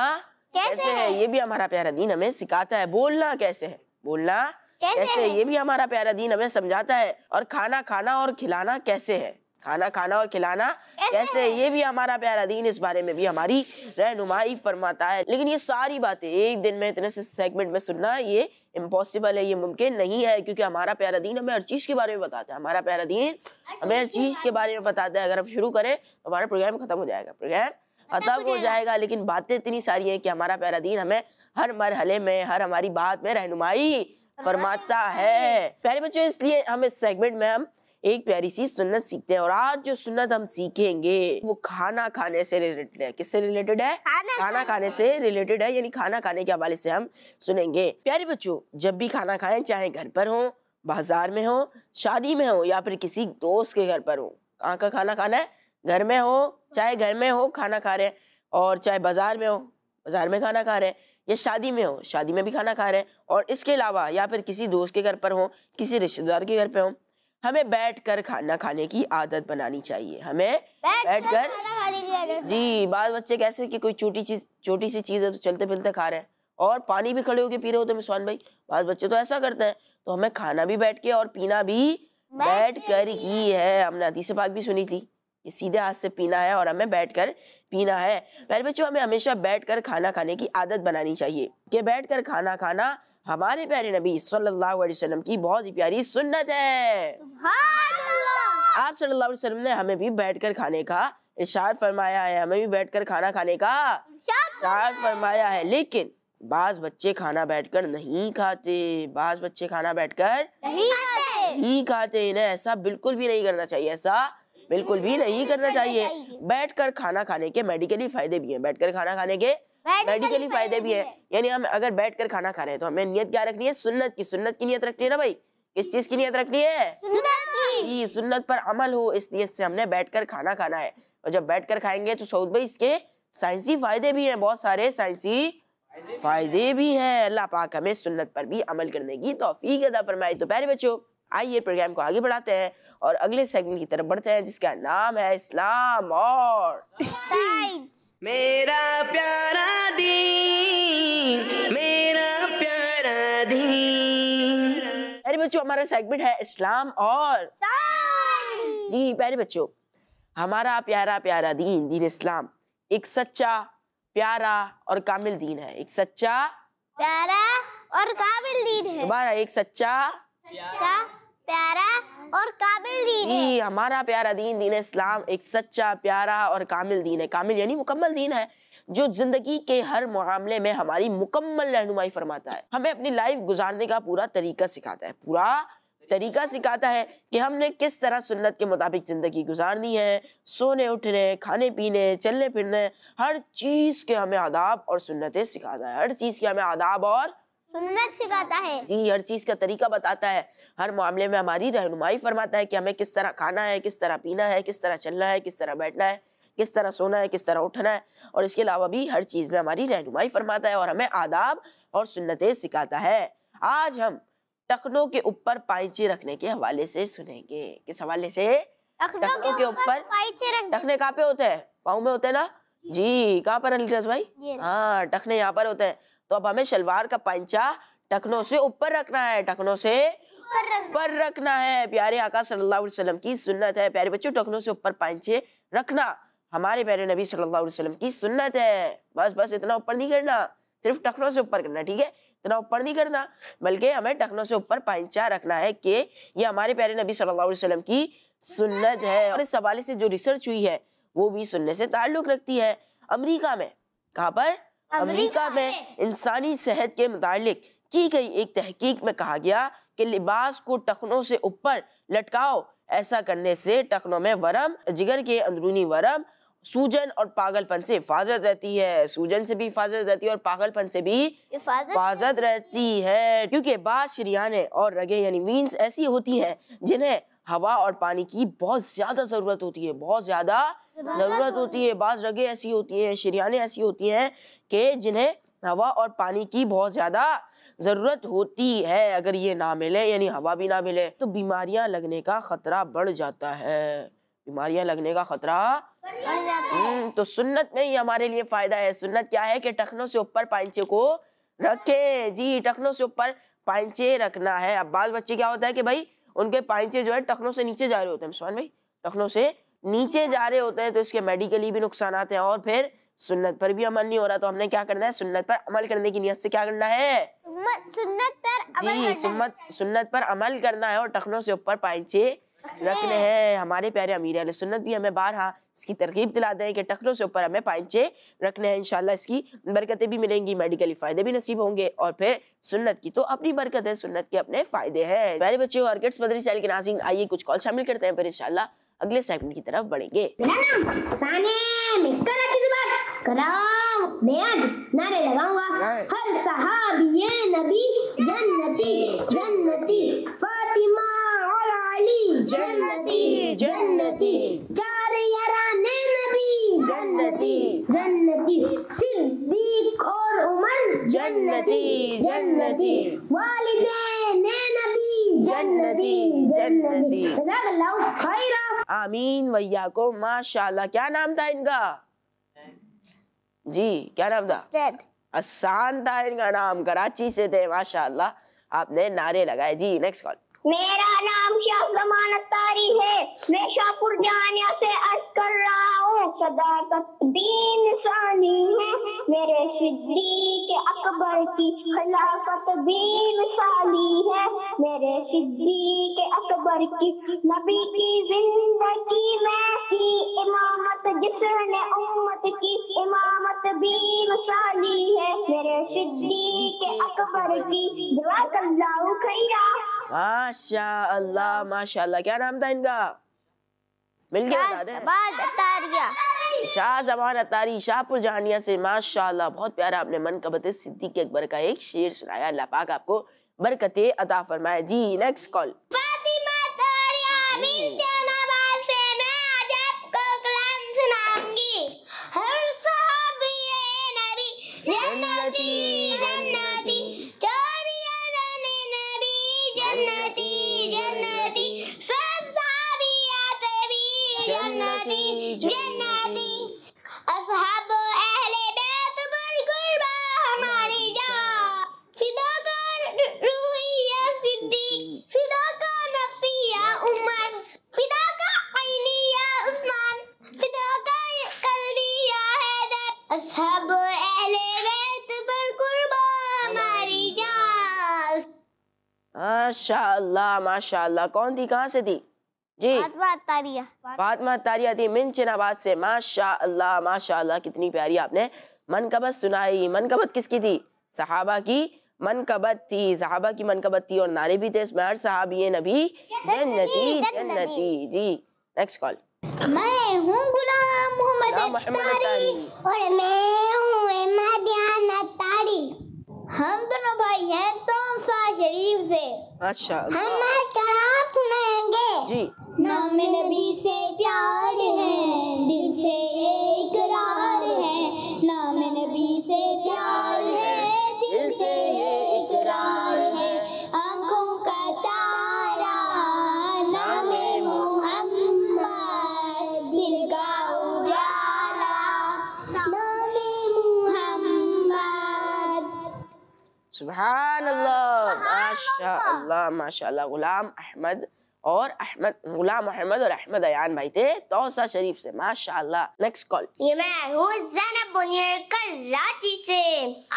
कैसे, है? है ये भी हमारा प्यारा दीन हमें सिखाता है बोलना कैसे है बोलना कैसे, कैसे है? ये भी हमारा प्यारा दीन हमें समझाता है और खाना खाना और खिलाना कैसे है खाना खाना और खिलाना कैसे ये भी हमारा प्यारा दीन इस बारे में भी हमारी रहनुमाई फरमाता है लेकिन ये सारी बातें एक दिन में इतने से सेगमेंट में सुनना ये इम्पॉसिबल है ये मुमकिन नहीं है क्योंकि हमारा प्यारा दीन हमें हर चीज़ के बारे में बताता है हमारा प्यारा दीन अच्छा, हमें हर चीज़ के बारे में बताता है अगर हम शुरू करें तो हमारा प्रोग्राम खत्म हो जाएगा प्रोग्राम खत्म हो जाएगा लेकिन बातें इतनी सारी हैं कि हमारा प्यारा दीन हमें हर मरहले में हर हमारी बात में रहनुमाई फरमाता है पहले बच्चों इसलिए हम इस सेगमेंट में हम एक प्यारी सी सुन्नत सीखते हैं और आज जो सुन्नत हम सीखेंगे वो खाना खाने से रिलेटेड है किससे रिलेटेड है खाना, खाना खाने से रिलेटेड है यानी खाना खाने के हवाले से हम सुनेंगे प्यारे बच्चों जब भी खाना खाएं चाहे घर पर हो बाजार में हो शादी में हो या फिर किसी दोस्त के घर पर हो कहाँ का खाना खाना है घर में हो चाहे घर में हो खाना खा रहे हैं और चाहे बाजार में हो बाजार में खाना खा रहे हैं या शादी में हो शादी में भी खाना खा रहे हैं और इसके अलावा या फिर किसी दोस्त के घर पर हो किसी रिश्तेदार के घर पर हो हमें बैठकर खाना खाने की आदत बनानी चाहिए हमें बैठकर बैठ जी बाद बच्चे कैसे कि कोई छोटी चीज छोटी सी चीज़ है तो चलते फिलते खा रहे हैं और पानी भी खड़े होके पी रहे होते मिसवान भाई बाद बच्चे तो ऐसा करते हैं तो हमें खाना भी बैठ के और पीना भी बैठ कर ही है हमने से पाक भी सुनी थी कि सीधे हाथ से पीना है और हमें बैठकर पीना है पहले बच्चों हमें हमेशा बैठकर खाना खाने की आदत बनानी चाहिए कि बैठकर खाना खाना हमारे प्यारे नबी सल्लल्लाहु अलैहि वसल्लम की बहुत ही प्यारी सुन्नत है आप सल्लल्लाहु अलैहि वसल्लम ने हमें भी बैठकर खाने का इशार फरमाया है हमें भी बैठकर खाना खाने का इशार फरमाया है लेकिन बाज बच्चे खाना बैठकर नहीं खाते बाज बच्चे खाना बैठकर नहीं खाते नहीं खाते इन्हें ऐसा बिल्कुल भी नहीं करना चाहिए ऐसा बिल्कुल भी नहीं करना चाहिए बैठकर खाना खाने के मेडिकली फायदे भी हैं बैठकर खाना खाने के मेडिकली फायदे भी है यानी हम अगर बैठ कर खाना खा रहे हैं तो हमें नियत क्या रखनी है सुन्नत की सुन्नत की नियत रखनी है ना भाई किस चीज की नियत रखनी है की सुन्नत पर अमल हो इस नियत से हमने बैठकर खाना खाना है और जब बैठकर खाएंगे तो सऊद भाई इसके साइंसी फायदे भी हैं बहुत सारे साइंसी फायदे भी हैं अल्लाह पाक हमें सुन्नत पर भी अमल करने की तोफीक अदा फरमाए तो प्यारे बच्चों आइए प्रोग्राम को आगे बढ़ाते हैं और अगले सेगमेंट की तरफ बढ़ते हैं जिसका नाम है इस्लाम और मेरा प्यारा मेरा प्यारा बच्चों हमारा सेगमेंट है इस्लाम और जी प्यारे बच्चों हमारा प्यारा प्यारा दीन दीन इस्लाम एक सच्चा प्यारा और कामिल दीन है एक सच्चा प्यारा और कामिल दीन है दोबारा एक सच्चा सच्चा प्यारा और काबिल दीन है हमारा प्यारा दीन दीन इस्लाम एक सच्चा प्यारा और कामिल दीन है कामिल यानी मुकम्मल दीन है जो ज़िंदगी के हर मामले में हमारी मुकम्मल रहनुमाई फरमाता है हमें अपनी लाइफ गुजारने का पूरा तरीका सिखाता है पूरा तरीका सिखाता है कि हमने किस तरह सुन्नत के मुताबिक ज़िंदगी गुजारनी है सोने उठने खाने पीने चलने फिरने हर चीज़ के हमें आदाब और सुन्नतें सिखाता है हर चीज़ के हमें आदाब और सुन्नत सिखाता है जी हर चीज का तरीका बताता है हर मामले में हमारी रहनुमाई फरमाता है कि हमें किस तरह खाना है किस तरह पीना है किस तरह चलना है किस तरह बैठना है किस तरह सोना है किस तरह उठना है और इसके अलावा भी हर चीज़ में हमारी रहनुमाई फरमाता है और हमें आदाब और सुन्नतें सिखाता है आज हम टखनों के ऊपर पाइचे रखने के हवाले से सुनेंगे किस हवाले से टखनों के ऊपर टखने कहाँ पे होते हैं पाँव में होते हैं ना जी कहाँ पर अलीरज भाई हाँ टखने यहाँ पर होते हैं तो अब हमें शलवार का पंचा टखनों से ऊपर रखना है टखनों से ऊपर रखना है प्यारे आका सल्लल्लाहु अलैहि वसल्लम की सुन्नत है प्यारे बच्चों टखनों से ऊपर पंचे रखना हमारे प्यारे नबी सल्लल्लाहु अलैहि वसल्लम की सुन्नत है बस बस इतना ऊपर नहीं करना सिर्फ टखनों से ऊपर करना ठीक है इतना ऊपर नहीं करना बल्कि हमें टखनों से ऊपर पंचा रखना है कि ये हमारे प्यारे नबी सल्लल्लाहु अलैहि वसल्लम की सुन्नत है और इस हवाले से जो रिसर्च हुई है वो भी सुनने से ताल्लुक रखती है अमरीका में कहाँ पर अमरीका में इंसानी सेहत के मुतालिक की गई एक तहकीक में कहा गया कि लिबास को टखनों से ऊपर लटकाओ ऐसा करने से टखनों में वरम जिगर के अंदरूनी वरम सूजन और पागलपन से हिफाजत रहती है सूजन से भी हिफाजत रहती है और पागलपन से भी हिफाजत रहती है क्योंकि बाद शरियाने और रगे यानी वीन्स ऐसी होती हैं जिन्हें हवा और पानी की बहुत ज़्यादा ज़रूरत होती है बहुत ज़्यादा ज़रूरत होती है बाज़ रगे ऐसी होती है शरियाने ऐसी होती हैं कि जिन्हें हवा और पानी की बहुत ज़्यादा ज़रूरत होती है अगर ये ना मिले यानी हवा भी ना मिले तो बीमारियां लगने का ख़तरा बढ़ जाता है बीमारियां लगने का ख़तरा हम्म, तो सुन्नत में ही हमारे लिए फ़ायदा है सुन्नत क्या है कि टखनों से ऊपर पाइंचे को रखें जी टखनों से ऊपर पाइंचे रखना है अब बाल बच्चे क्या होता है कि भाई उनके पाइचे जो है टखनों से नीचे जा रहे होते हैं मुस्मान भाई टखनों से नीचे जा रहे होते हैं तो इसके मेडिकली भी नुकसान आते हैं और फिर सुन्नत पर भी अमल नहीं हो रहा तो हमने क्या करना है सुन्नत पर अमल करने की नीयत से क्या करना है सुन्नत पर अमल जी सुन्नत सुन्नत पर अमल करना है और टखनों से ऊपर पाइचे रखने हैं हमारे प्यारे अमीर सुन्नत भी हमें बारह इसकी तरकीब दिला दें कि टकरों से ऊपर हमें पाइचे रखने हैं इन इसकी बरकतें भी मिलेंगी मेडिकली फ़ायदे भी नसीब होंगे और फिर सुन्नत की तो अपनी बरकत है सुन्नत के अपने फ़ायदे हैं प्यारे बच्चे और किड्स मदरी सैल के नाजिन आइए कुछ कॉल शामिल करते हैं फिर इन अगले सेगमेंट की तरफ बढ़ेंगे लगाऊंगा हर सहाबी जन्नती जन्नती फातिमा अली जन्नती जन्नती चार यारा ने नबी जन्नती जन्नती सिद्दीक और उमर जन्नती जन्नती वालिदे ने नबी जन्नती जन्नती जजाकल्लाहु खैरा आमीन भैया को माशाल्लाह क्या नाम था इनका जी क्या नाम था आसान था इनका नाम कराची से थे माशाल्लाह आपने नारे लगाए जी नेक्स्ट कॉल मेरा जारी है मैं शाहपुर जाने से अर्ज कर रहा हूँ सदाकत दीन सानी है मेरे सिद्दीक अकबर की खिलाफत दीन साली है मेरे सिद्दीक अकबर की नबी की जिंदगी में थी इमामत जिसने उम्मत की इमामत दीन साली है मेरे सिद्दीक अकबर की लाऊ खैरा माशा अल्लाह माशा क्या नाम था इनका मिल गया बता शाह जमान अतारी शाहपुर जहानिया से माशाल्लाह बहुत प्यारा आपने मन कबत सिद्दीक अकबर का एक शेर सुनाया अल्लाह पाक आपको बरकते अता फरमाए जी हम्म। नेक्स्ट कॉल जन्नती जन्नती माशाल्लाह माशाल्लाह कौन थी कहाँ से थी जी फातमा तारिया थी मिन चिनाबाद से माशाल्लाह माशाल्लाह कितनी प्यारी आपने मनकबत सुनाई मनकबत किसकी थी सहाबा की मनकबत थी सहाबा की मनकबत थी और नारे भी थे इसमें हर सहाबी नबी जन्नती जन्नती जी नेक्स्ट कॉल मैं हूँ गुलाम मोहम्मद तारी।, और मैं हूँ हम तो भाई है तो शरीफ से अच्छा हम आज कलाम सुनाएंगे जी नाम नबी से प्यार है दिल से सुबहान अल्लाह गुलाम अहमद और अहमद गुलाम अहमद और अहमद अयान भाई थे तोसा शरीफ से माशाल्लाह नेक्स्ट कॉल ये मैं हूँ जैनब बुनियर कराची से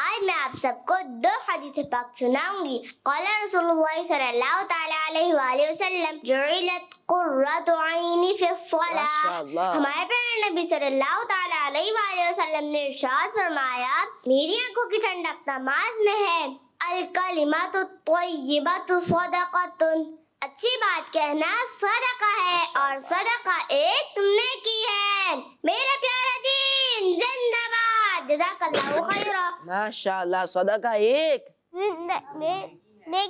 आज मैं आप सबको दो हदीस पाक सुनाऊंगी कौल रसूलुल्लाह सल्लल्लाहु अलैहि वसल्लम जुइलत कुर्रत आईनी फी सलाह हमारे प्यारे नबी सल्लल्लाहु तआला अलैहि वसल्लम ने इरशाद फरमाया मेरी आंखों की ठंडक नमाज में है अलकलिमात तो सदकतुन अच्छी बात कहना सदका है और सदका एक तुमने की है मेरा प्यारा दीन जिंदाबाद जजाकल्लाहु खैरा माशाल्लाह सदका एक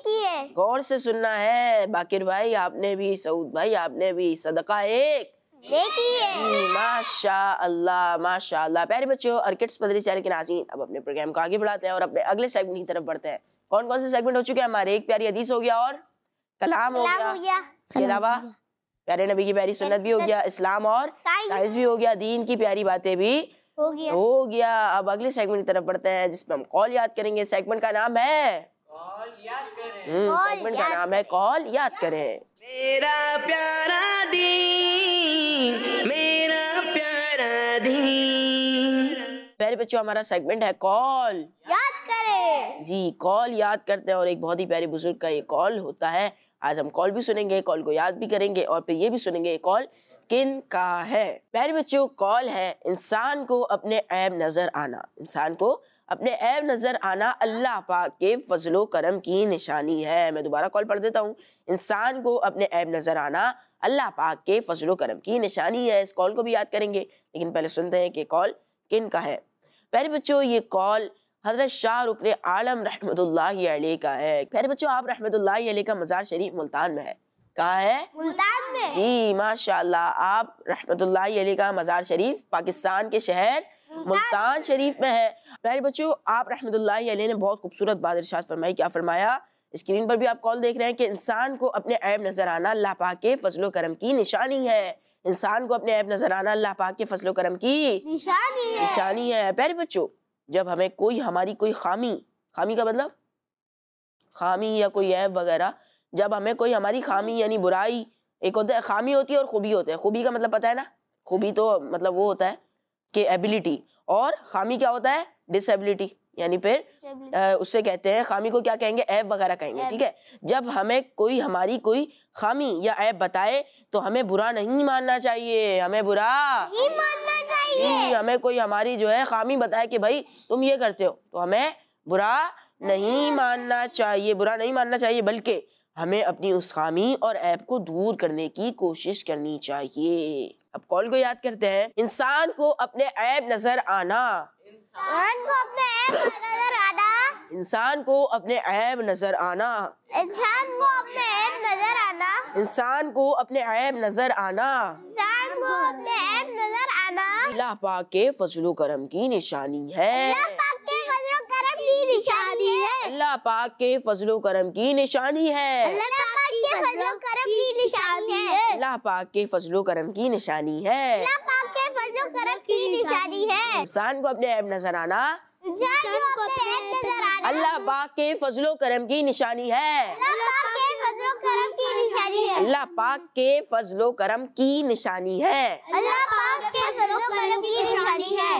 है गौर से सुनना है बाकिर भाई आपने भी सऊद भाई आपने भी सदका एक देखिए माशा अल्लाह माशा अल्लाह प्यारे बच्चों और किड्स पदरी चैनल के नाजीन अब अपने प्रोग्राम को आगे बढ़ाते हैं और अपने अगले सेगमेंट की तरफ बढ़ते हैं कौन कौन से सेगमेंट हो चुके हैं हमारे एक प्यारी हदीस हो गया और कलाम हो गया इसके अलावा प्यारे नबी की प्यारी सुन्नत भी हो गया इस्लाम और साइंस भी हो गया दीन की प्यारी बातें भी हो गया हो गया अब अगले सेगमेंट की तरफ बढ़ते हैं जिसमें हम कॉल याद करेंगे सेगमेंट का नाम है सेगमेंट का नाम है कॉल याद करें हम्म, मेरा प्यारा दी मेरा प्यारा प्यारे बच्चों हमारा सेगमेंट है कॉल याद करें जी कॉल याद करते हैं और एक बहुत ही प्यारे बुजुर्ग का ये कॉल होता है आज हम कॉल भी सुनेंगे कॉल को याद भी करेंगे और फिर ये भी सुनेंगे कॉल किन का है प्यारे बच्चों कॉल है इंसान को अपने ऐब नजर आना इंसान को अपने ऐब नज़र आना अल्लाह पाक के फजलो करम की निशानी है मैं दोबारा कॉल पढ़ देता हूँ इंसान को अपने ऐब नज़र आना अल्लाह पाक के फजलो करम की निशानी है इस कॉल को भी याद करेंगे लेकिन पहले सुनते हैं कि कॉल किन का है पहले बच्चों ये कॉल हजरत शाह रुकन आलम रहमत का है पहले बच्चों आप रहमत का मज़ार शरीफ मुल्तान में है कहा है मुल्तान में जी माशाल्लाह आप रहमत का मज़ार शरीफ पाकिस्तान के शहर मुल्तान शरीफ में है प्यारे बच्चों आप रहमतुल्लाह ने बहुत खूबसूरत बात इरशाद फरमाई क्या फरमाया स्क्रीन पर भी आप कॉल देख रहे हैं कि इंसान को अपने ऐब नजर आना अल्लाह पाक के फजलो करम की निशानी है इंसान को अपने ऐब नजर आना अल्लाह पाक के फजलो करम की निशानी है निशानी है प्यारे बच्चों जब हमें कोई हमारी कोई खामी खामी का मतलब खामी या कोई ऐब वगैरह जब हमें कोई हमारी खामी यानी बुराई एक होता है खामी होती है और खूबी होता है खूबी का मतलब पता है ना खूबी तो मतलब वो होता है के एबिलिटी और खामी क्या होता है डिसेबिलिटी यानी फिर उससे कहते हैं खामी को क्या कहेंगे ऐप वगैरह कहेंगे ठीक है जब हमें कोई हमारी कोई खामी या ऐप बताए तो हमें बुरा नहीं मानना चाहिए हमें बुरा नहीं मानना चाहिए हमें कोई हमारी जो है खामी बताए कि भाई तुम ये करते हो तो हमें बुरा नहीं अच्छा। मानना चाहिए बुरा नहीं मानना चाहिए बल्कि हमें अपनी उस खामी और ऐप को दूर करने की कोशिश करनी चाहिए अब कौन को याद करते हैं इंसान को अपने ऐब नजर आना इंसान को अपने ऐब नजर आना इंसान को अपने ऐब नजर आना इंसान को अपने ऐब नजर आना इंसान को अपने ऐब नजर आना इंसान को अपने ऐब नजर आना अल्लाह पाक के फजलो करम की निशानी है अल्लाह पाक के फजलो करम की निशानी है अल्लाह की निशानी है अल्लाह पाक के फजलो करम की निशानी है अल्लाह पाक के करम की निशानी है इंसान को अपने ऐप नजर आना अल्लाह पाक के फजलो करम की निशानी है अल्लाह पाक के फजलो करम की निशानी है अल्लाह पाक के फजलो करम की निशानी है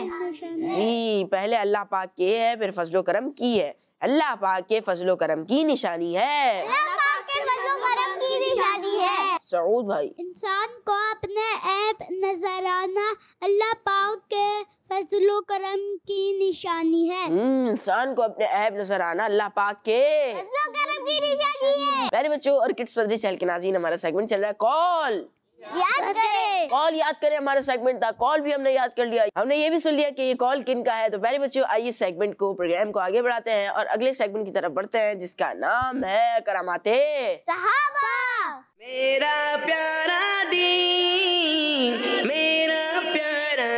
जी पहले अल्लाह पाक के है फिर फजलो करम की है अल्लाह पाक के फजलो करम की निशानी है अल्लाह पाक के फजलो करम की निशानी है सऊद भाई इंसान को अपने ऐप नजर आना अल्लाह पाक के फजलो करम की निशानी है हम्म, इंसान को अपने ऐप नजर आना अल्लाह पाक के फजलो करम की निशानी है पहले बच्चों और किड्स पदरी चैनल के नाजीन हमारा सेगमेंट चल रहा है कॉल याद करें कॉल याद करें हमारा सेगमेंट था कॉल भी हमने याद कर लिया हमने ये भी सुन लिया कि ये कॉल किन का है तो पहले बच्चों आइए सेगमेंट को प्रोग्राम को आगे बढ़ाते हैं और अगले सेगमेंट की तरफ बढ़ते हैं जिसका नाम है करामाते मेरा प्यारा दी मेरा प्यारा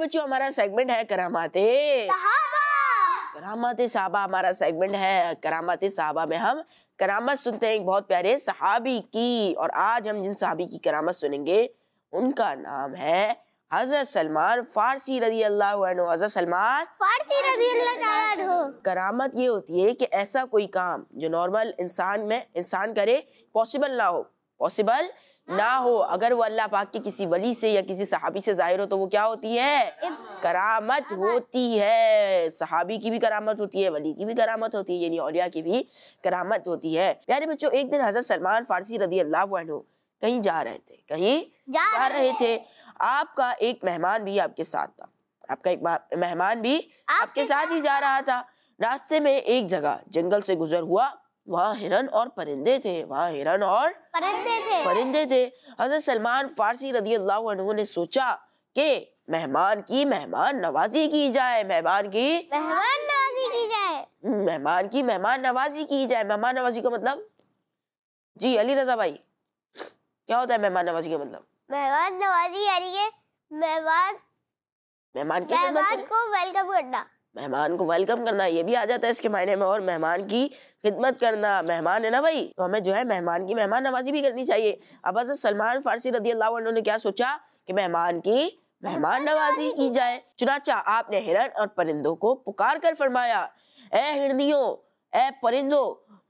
बच्चों हमारा सेगमेंट है करामाते करामाते साहबा हमारा सेगमेंट है करामाते साहबा में हम करामत सुनते हैं एक बहुत प्यारे सहाबी की और आज हम जिन सहाबी की करामत सुनेंगे उनका नाम है हजरत सलमान फारसी रजी अल्लाह हजरत सलमान फारसी रजी अल्लाह करामत ये होती है कि ऐसा कोई काम जो नॉर्मल इंसान में इंसान करे पॉसिबल ना हो पॉसिबल ना हो अगर वो अल्लाह पाक के किसी वली से या किसी सहाबी से जाहिर हो तो वो क्या होती है करामत होती है सहाबी की भी करामत होती है वली की भी करामत होती है यानी औलिया की भी करामत होती है प्यारे बच्चों एक दिन हजरत सलमान फारसी रदी अल्लाह कहीं जा रहे थे कहीं जा, जा रहे थे आपका एक मेहमान भी आपके साथ था आपका एक मेहमान भी आपके साथ ही जा रहा था रास्ते में एक जगह जंगल से गुजर हुआ वहाँ हिरन और परिंदे थे वहाँ हिरन और परिंदे थे परिंदे थे हजरत सलमान फारसी रदी अल्लाह ने सोचा कि मेहमान की मेहमान नवाजी की जाए मेहमान की मेहमान नवाजी की जाए मेहमान की मेहमान नवाजी की जाए मेहमान नवाजी का मतलब जी अली रजा भाई क्या होता है मेहमान नवाजी का मतलब मेहमान नवाजी यानी के मेहमान मेहमान के मेहमान मतलब? को वेलकम करना मेहमान को वेलकम करना ये भी आ जाता है इसके मायने में और मेहमान की खिदमत करना मेहमान है ना भाई तो हमें जो है मेहमान की मेहमान नवाजी भी करनी चाहिए अब हजरत सलमान फारसी रदी अल्लाह ने क्या सोचा कि मेहमान की मेहमान नवाजी की जाए चुनाचा आपने हिरण और परिंदों को पुकार कर फरमाया ए हिरणियों ए परिंदो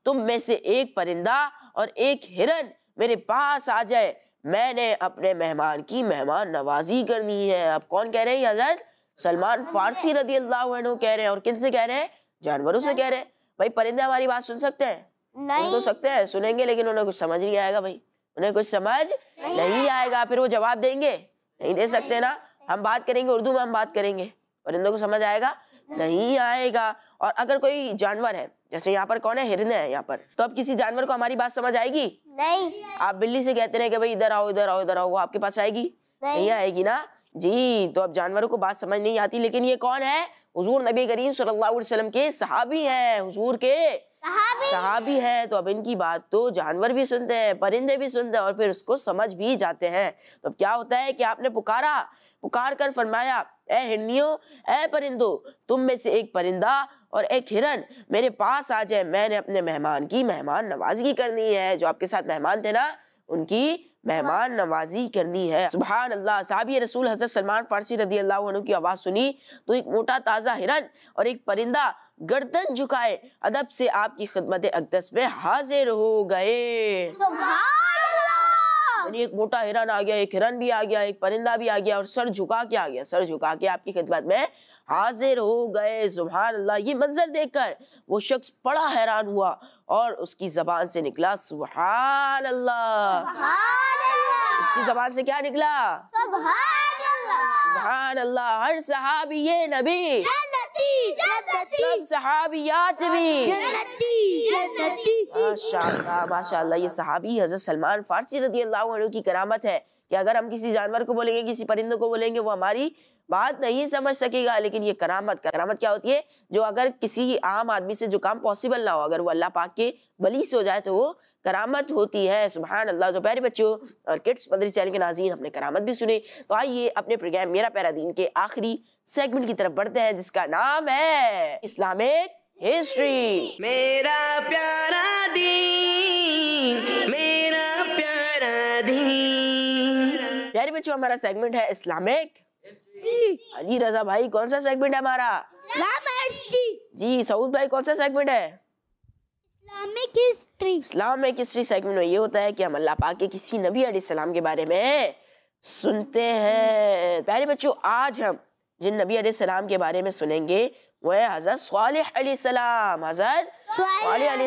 तुम में से एक परिंदा और एक हिरन मेरे पास आ जाए मैंने अपने मेहमान की मेहमान नवाजी करनी है अब कौन कह रहे हैं हजरत सलमान हाँ, फारसी रदी अल्लाह कह रहे हैं और किन से कह रहे हैं जानवरों से कह रहे हैं भाई परिंदे हमारी बात सुन सकते हैं तो नहीं तो सकते हैं सुनेंगे लेकिन उन्हें कुछ समझ नहीं आएगा भाई उन्हें कुछ समझ नहीं, नहीं आएगा फिर वो जवाब देंगे नहीं दे सकते ना हम बात करेंगे उर्दू में हम बात करेंगे परिंदों को समझ आएगा नहीं आएगा और अगर कोई जानवर है जैसे यहाँ पर कौन है हिरने है यहाँ पर तो अब किसी जानवर को हमारी बात समझ आएगी नहीं आप बिल्ली से कहते रहे कि भाई इधर आओ इधर आओ इधर आओ वो आपके पास आएगी नहीं, नहीं आएगी ना जी तो अब जानवरों को बात समझ नहीं आती लेकिन ये कौन है हुजूर नबी करीम सल्लल्लाहु अलैहि वसल्लम के सहाबी हैं हुजूर के सहाबी सहाबी हैं तो अब इनकी बात तो जानवर भी सुनते हैं परिंदे भी सुनते हैं और फिर उसको समझ भी जाते हैं तो अब क्या होता है कि आपने पुकारा पुकार कर फरमाया ए हिरनियों ए परिंदो तुम में से एक परिंदा और एक हिरन मेरे पास आ जाए मैंने अपने मेहमान की मेहमान नवाजगी करनी है जो आपके साथ मेहमान थे ना उनकी मेहमान नवाजी करनी है सुबह अल्लाह साहबी रसूल हजरत सलमान फारसी रदी अल्लाह की आवाज़ सुनी तो एक मोटा ताज़ा हिरन और एक परिंदा गर्दन झुकाए अदब से आपकी खिदमत अकदस में हाजिर हो गए यानी एक मोटा हिरन आ गया एक हिरन भी आ गया एक परिंदा भी आ गया और सर झुका के आ गया सर झुका के आपकी खिदमत में हाजिर हो गए सुबहान अल्लाह ये मंजर देखकर वो शख्स बड़ा हैरान हुआ और उसकी जबान से निकला सुबहान अल्लाह उसकी जबान से क्या निकला सुबहान अल्लाह हर सहाबी ये नबी माशा ये सहाबी हजरत सलमान फारसी रदी अल्लाह की करामत है कि अगर हम किसी जानवर को बोलेंगे किसी परिंदों को बोलेंगे वो हमारी बात नहीं समझ सकेगा लेकिन ये करामत करामत क्या होती है जो अगर किसी आम आदमी से जो काम पॉसिबल ना हो अगर वो अल्लाह पाक के बली से हो जाए तो वो करामत होती है सुबहान अल्लाह तो प्यारे बच्चों और किड्स मदरी चैनल के नाजीन हमने करामत भी सुने तो आइए अपने प्रोग्राम मेरा प्यारा दिन के आखिरी सेगमेंट की तरफ बढ़ते हैं जिसका नाम है इस्लामिक हिस्ट्री मेरा प्यारा दी बच्चों हमारा सेगमेंट है इस्लामिक अली रजा भाई कौन सा सेगमेंट है हमारा जी सऊद भाई कौन सा सेगमेंट है Islamic history Islamic history segment में ये होता है कि हम अल्लाह पाक के किसी नबी अलैहिस्सलाम के बारे में सुनते हैं पहले बच्चों आज हम जिन नबी अलैहिस्सलाम के बारे में सुनेंगे वो है हज़रत सलाम हज़रत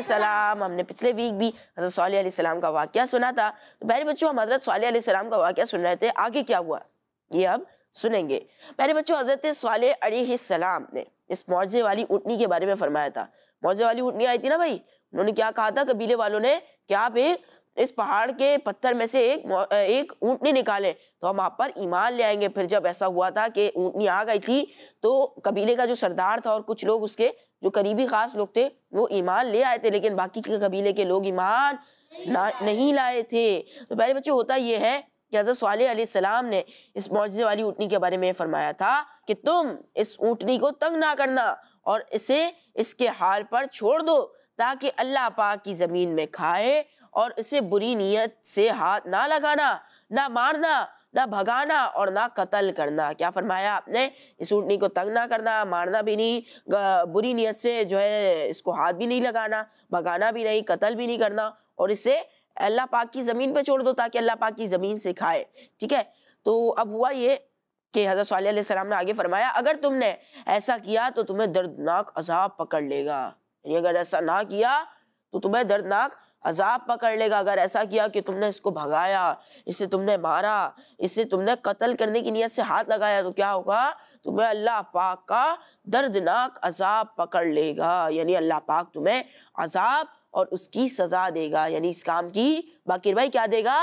सलाम हमने पिछले वीक भी हज़रत सलाम का वाक्य सुना था तो पहले बच्चों हम हज़रत सलाम का वाक्य सुन रहे थे आगे क्या हुआ ये अब सुनेंगे पहले बच्चों हज़रत सलाम ने इस मुआवजे वाली उठनी के बारे में फरमाया था मुआवजे वाली उठनी आई थी ना भाई उन्होंने क्या कहा था कबीले वालों ने कि आप एक इस पहाड़ के पत्थर में से एक एक ऊँटनी निकालें तो हम आप पर ईमान ले आएंगे फिर जब ऐसा हुआ था कि ऊँटनी आ गई थी तो कबीले का जो सरदार था और कुछ लोग उसके जो करीबी खास लोग थे वो ईमान ले आए थे लेकिन बाकी के कबीले के लोग ईमान ना नहीं लाए थे तो पहले बच्चे होता ये है कि हज़रत सलाम ने इस मुआजे वाली ऊँटनी के बारे में फरमाया था कि तुम इस ऊँटनी को तंग ना करना और इसे इसके हाल पर छोड़ दो ताकि अल्लाह पाक की ज़मीन में खाए और इसे बुरी नीयत से हाथ ना लगाना ना मारना ना भगाना और ना कत्ल करना क्या फरमाया आपने इस ऊँटनी को तंग ना करना मारना भी नहीं बुरी नीयत से जो है इसको हाथ भी नहीं लगाना भगाना भी नहीं कत्ल भी नहीं करना और इसे अल्लाह पाक की ज़मीन पे छोड़ दो ताकि अल्लाह पाक की ज़मीन से खाए ठीक है तो अब हुआ ये कि हज़रत सल्लल्लाहु ने आगे फरमाया अगर तुमने ऐसा किया तो तुम्हें दर्दनाक अजाब पकड़ लेगा यानी अगर ऐसा ना किया तो तुम्हें दर्दनाक अजाब पकड़ लेगा अगर ऐसा किया कि तुमने इसको भगाया इसे तुमने मारा इसे तुमने कत्ल करने की नीयत से हाथ लगाया तो क्या होगा तुम्हें अल्लाह पाक का दर्दनाक अजाब पकड़ लेगा यानी अल्लाह पाक तुम्हें अजाब और उसकी सज़ा देगा यानी इस काम की बाकी भाई क्या देगा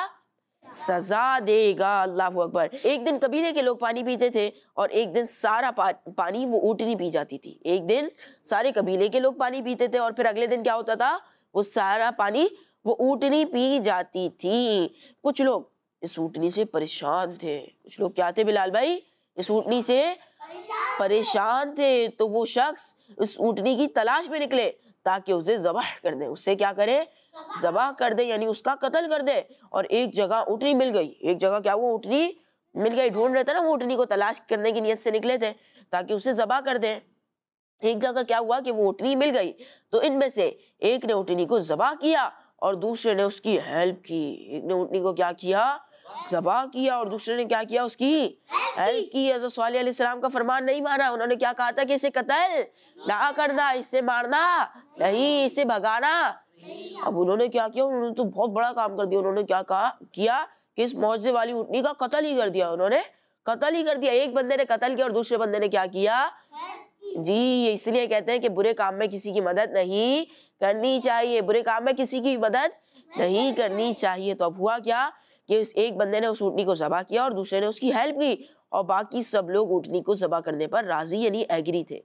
सजा देगा अल्लाह अकबर एक दिन कबीले के लोग पानी पीते थे और एक दिन सारा पा, पानी वो ऊटनी पी जाती थी एक दिन सारे कबीले के लोग पानी पीते थे और फिर अगले दिन क्या होता था वो सारा पानी वो ऊटनी पी जाती थी कुछ लोग इस ऊटनी से परेशान थे कुछ लोग क्या थे बिलाल भाई इस ऊटनी से परेशान थे तो वो शख्स इस ऊटनी की तलाश में निकले ताकि उसे जबाह कर दे उससे क्या करे जबाह कर दे यानी उसका कत्ल कर दे और एक जगह ऊटनी मिल गई एक जगह क्या वो ऊटनी मिल गई ढूंढ रहे थे ना वो ऊटनी को तलाश करने की नीयत से निकले थे ताकि उसे जबा कर दें एक जगह क्या हुआ कि वो ओटनी मिल गई तो इनमें से एक ने ओटनी को जबा किया और दूसरे ने उसकी हेल्प की एक ने ओटनी को क्या किया जबा किया और दूसरे ने क्या किया उसकी हेल्प की हजरत सलाम का फरमान नहीं माना उन्होंने क्या कहा था कि इसे कत्ल ना करना इसे मारना नहीं इसे भगाना अब उन्होंने क्या किया उन्होंने तो बहुत बड़ा काम कर दिया उन्होंने क्या कहा किया कि इस मुआवजे वाली उठनी का कत्ल ही कर दिया उन्होंने कत्ल ही कर दिया एक बंदे ने कत्ल किया और दूसरे बंदे ने क्या किया जी ये इसलिए कहते हैं कि बुरे काम में किसी की मदद नहीं करनी चाहिए बुरे काम में किसी की मदद नहीं करनी चाहिए तो अब हुआ क्या कि उस एक बंदे ने उस उठनी को जबा किया और दूसरे ने उसकी हेल्प की और बाकी सब लोग उठनी को जबा करने पर राजी यानी एग्री थे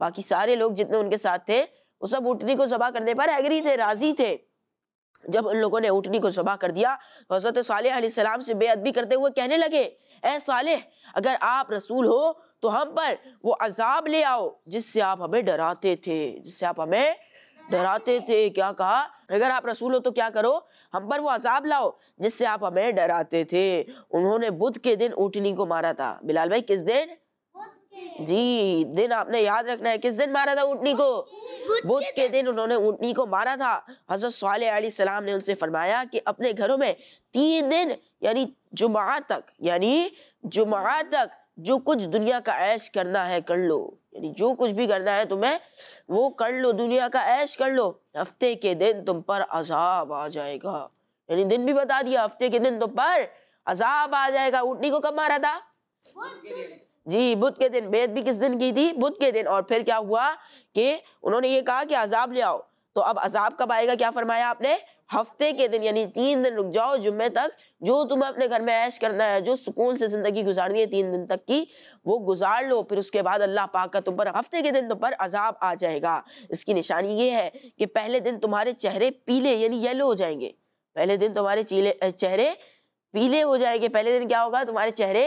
बाकी सारे लोग जितने उनके साथ थे वो सब उठनी को जबा करने पर एग्री थे राजी थे जब उन लोगों ने उठनी को जबा कर दिया तो हज़रत साल सलाम से बेअदबी करते हुए कहने लगे ए साले अगर आप रसूल हो तो हम पर वो अजाब ले आओ जिससे आप हमें डराते थे जिससे आप हमें डराते थे क्या कहा अगर आप रसूल हो तो क्या करो हम पर वो अजाब लाओ जिससे आप हमें डराते थे उन्होंने बुध के दिन ऊटनी को मारा था बिलाल भाई किस दिन जी दिन आपने याद रखना है किस दिन मारा था ऊटनी को बुध के दिन उन्होंने ऊटनी को मारा था हजरत साल सलाम ने उनसे फरमाया कि अपने घरों में तीन दिन यानी जुमा तक यानी जुमा तक जो कुछ दुनिया का ऐश करना है कर लो यानी जो कुछ भी करना है तुम्हें वो कर लो दुनिया का ऐश कर लो हफ्ते के दिन तुम पर अजाब आ जाएगा यानी दिन भी बता दिया हफ्ते के दिन तुम पर अजाब आ जाएगा उठनी को कब मारा था जी बुध के दिन बेद भी किस दिन की थी बुध के दिन और फिर क्या हुआ कि उन्होंने ये कहा कि अजाब ले आओ तो अब अजाब कब आएगा क्या फरमाया आपने हफ्ते के दिन यानी तीन दिन रुक जाओ जुम्मे तक जो तुम्हें अपने घर में ऐश करना है जो सुकून से ज़िंदगी गुजारनी है तीन दिन तक की वो गुजार लो फिर उसके बाद अल्लाह पाक का तुम पर हफ्ते के दिन तुम पर अजाब आ जाएगा इसकी निशानी ये है कि पहले दिन तुम्हारे चेहरे पीले यानी येलो हो जाएंगे पहले दिन तुम्हारे चीले चेहरे पीले हो जाएंगे पहले दिन क्या होगा तुम्हारे चेहरे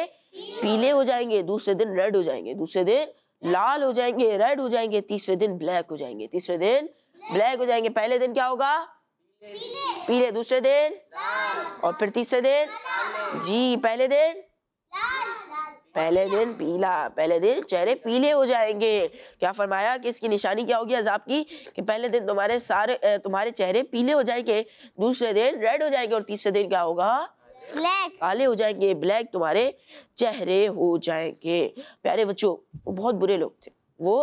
पीले हो जाएंगे दूसरे दिन रेड हो जाएंगे दूसरे दिन लाल हो जाएंगे रेड हो जाएंगे तीसरे दिन ब्लैक हो जाएंगे तीसरे दिन ब्लैक हो जाएंगे पहले दिन क्या होगा पीले दूसरे दिन और फिर तीसरे दिन जी पहले दिन पहले दिन पीला पहले दिन चेहरे पीले हो जाएंगे क्या फरमाया कि इसकी निशानी क्या होगी अजाब की कि पहले दिन तुम्हारे सारे तुम्हारे चेहरे पीले हो जाएंगे दूसरे दिन रेड हो जाएंगे और तीसरे दिन क्या होगा ब्लैक काले हो जाएंगे ब्लैक तुम्हारे चेहरे हो जाएंगे प्यारे बच्चों वो बहुत बुरे लोग थे वो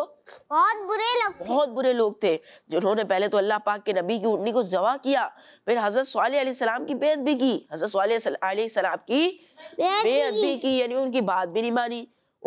बहुत बुरे लोग बहुत बुरे लोग थे जिन्होंने पहले तो अल्लाह पाक के नबी की उठनी को जवा किया फिर हजरत सलाम की बेद भी की हजरत सलाम की बेद भी की यानी उनकी बात भी नहीं मानी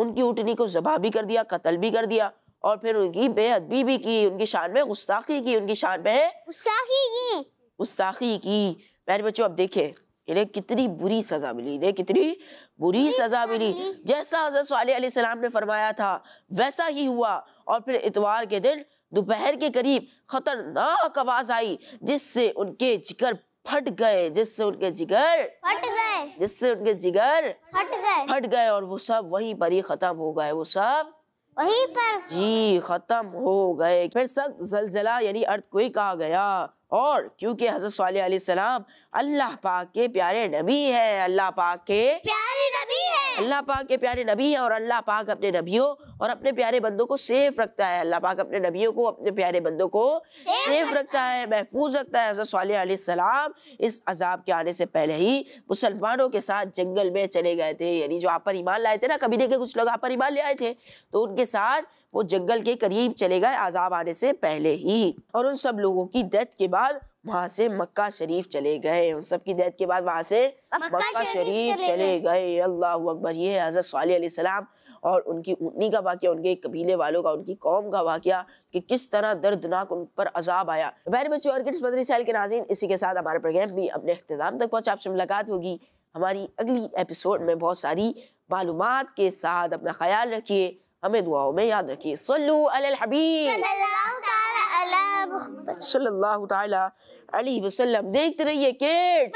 उनकी उठनी को जबा भी कर दिया कत्ल भी कर दिया और फिर उनकी बेअदबी भी की उनकी शान में गुस्ताखी की उनकी शान में गुस्ताखी की गुस्ताखी की मेरे बच्चों अब देखे इन्हें कितनी बुरी सजा मिली इन्हें कितनी बुरी सजा मिली जैसा हजरत सलाम ने फरमाया था वैसा ही हुआ और फिर इतवार के दिन दोपहर के करीब खतरनाक आवाज आई जिससे उनके जिगर फट गए जिससे उनके जिगर फट गए जिससे उनके जिगर फट गए फट गए और वो सब वहीं पर ही खत्म हो गए वो सब वहीं पर जी खत्म हो गए फिर सख्त जलजला यानी अर्थ कोई कहा गया और क्योंकि हज़रत सलाम अल्लाह पाक के प्यारे नबी है अल्लाह पाक के प्यारे नबी है अल्लाह पाक के प्यारे नबी है और अल्लाह पाक अपने नबियों और अपने प्यारे बंदों को सेफ रखता है अल्लाह पाक अपने नबियों को अपने प्यारे बंदों को सेफ रखता है महफूज रखता है हज़रत सलाम इस अजाब के आने से पहले ही मुसलमानों के साथ जंगल में चले गए थे यानी जो आप पर ईमान लाए थे ना कभी देखे कुछ लोग आप पर ईमान ले आए थे तो उनके साथ वो जंगल के करीब चले गए आज़ाब आने से पहले ही और उन सब लोगों की डेथ के बाद वहाँ से मक्का शरीफ चले गए उन सब की डेथ के बाद वहाँ से मक्का, मक्का शरीफ, शरीफ चले, गए अल्लाह अकबर ये हज़रत सलाम और उनकी ऊँटनी का वाक्य उनके कबीले वालों का उनकी कौम का वाक्य कि किस तरह दर्दनाक उन पर अजाब आया बहर बच्चों और किड्स बदरी साल के नाजीन इसी के साथ हमारे प्रोग्राम भी अपने अख्ताम तक पहुँचा आपसे मुलाकात होगी हमारी अगली एपिसोड में बहुत सारी मालूम के साथ अपना ख्याल रखिए حمد وعمية عدركي صلوا على الحبيب صلى الله تعالى على محمد صلى الله تعالى عليه وسلم ديك تريه كيرت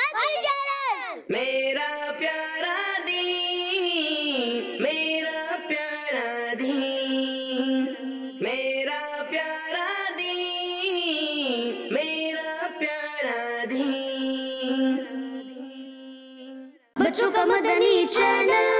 ميرا بيارا دي ميرا بيارا دي ميرا بيارا دي ميرا بيارا دي بچوں کا مدنی چینل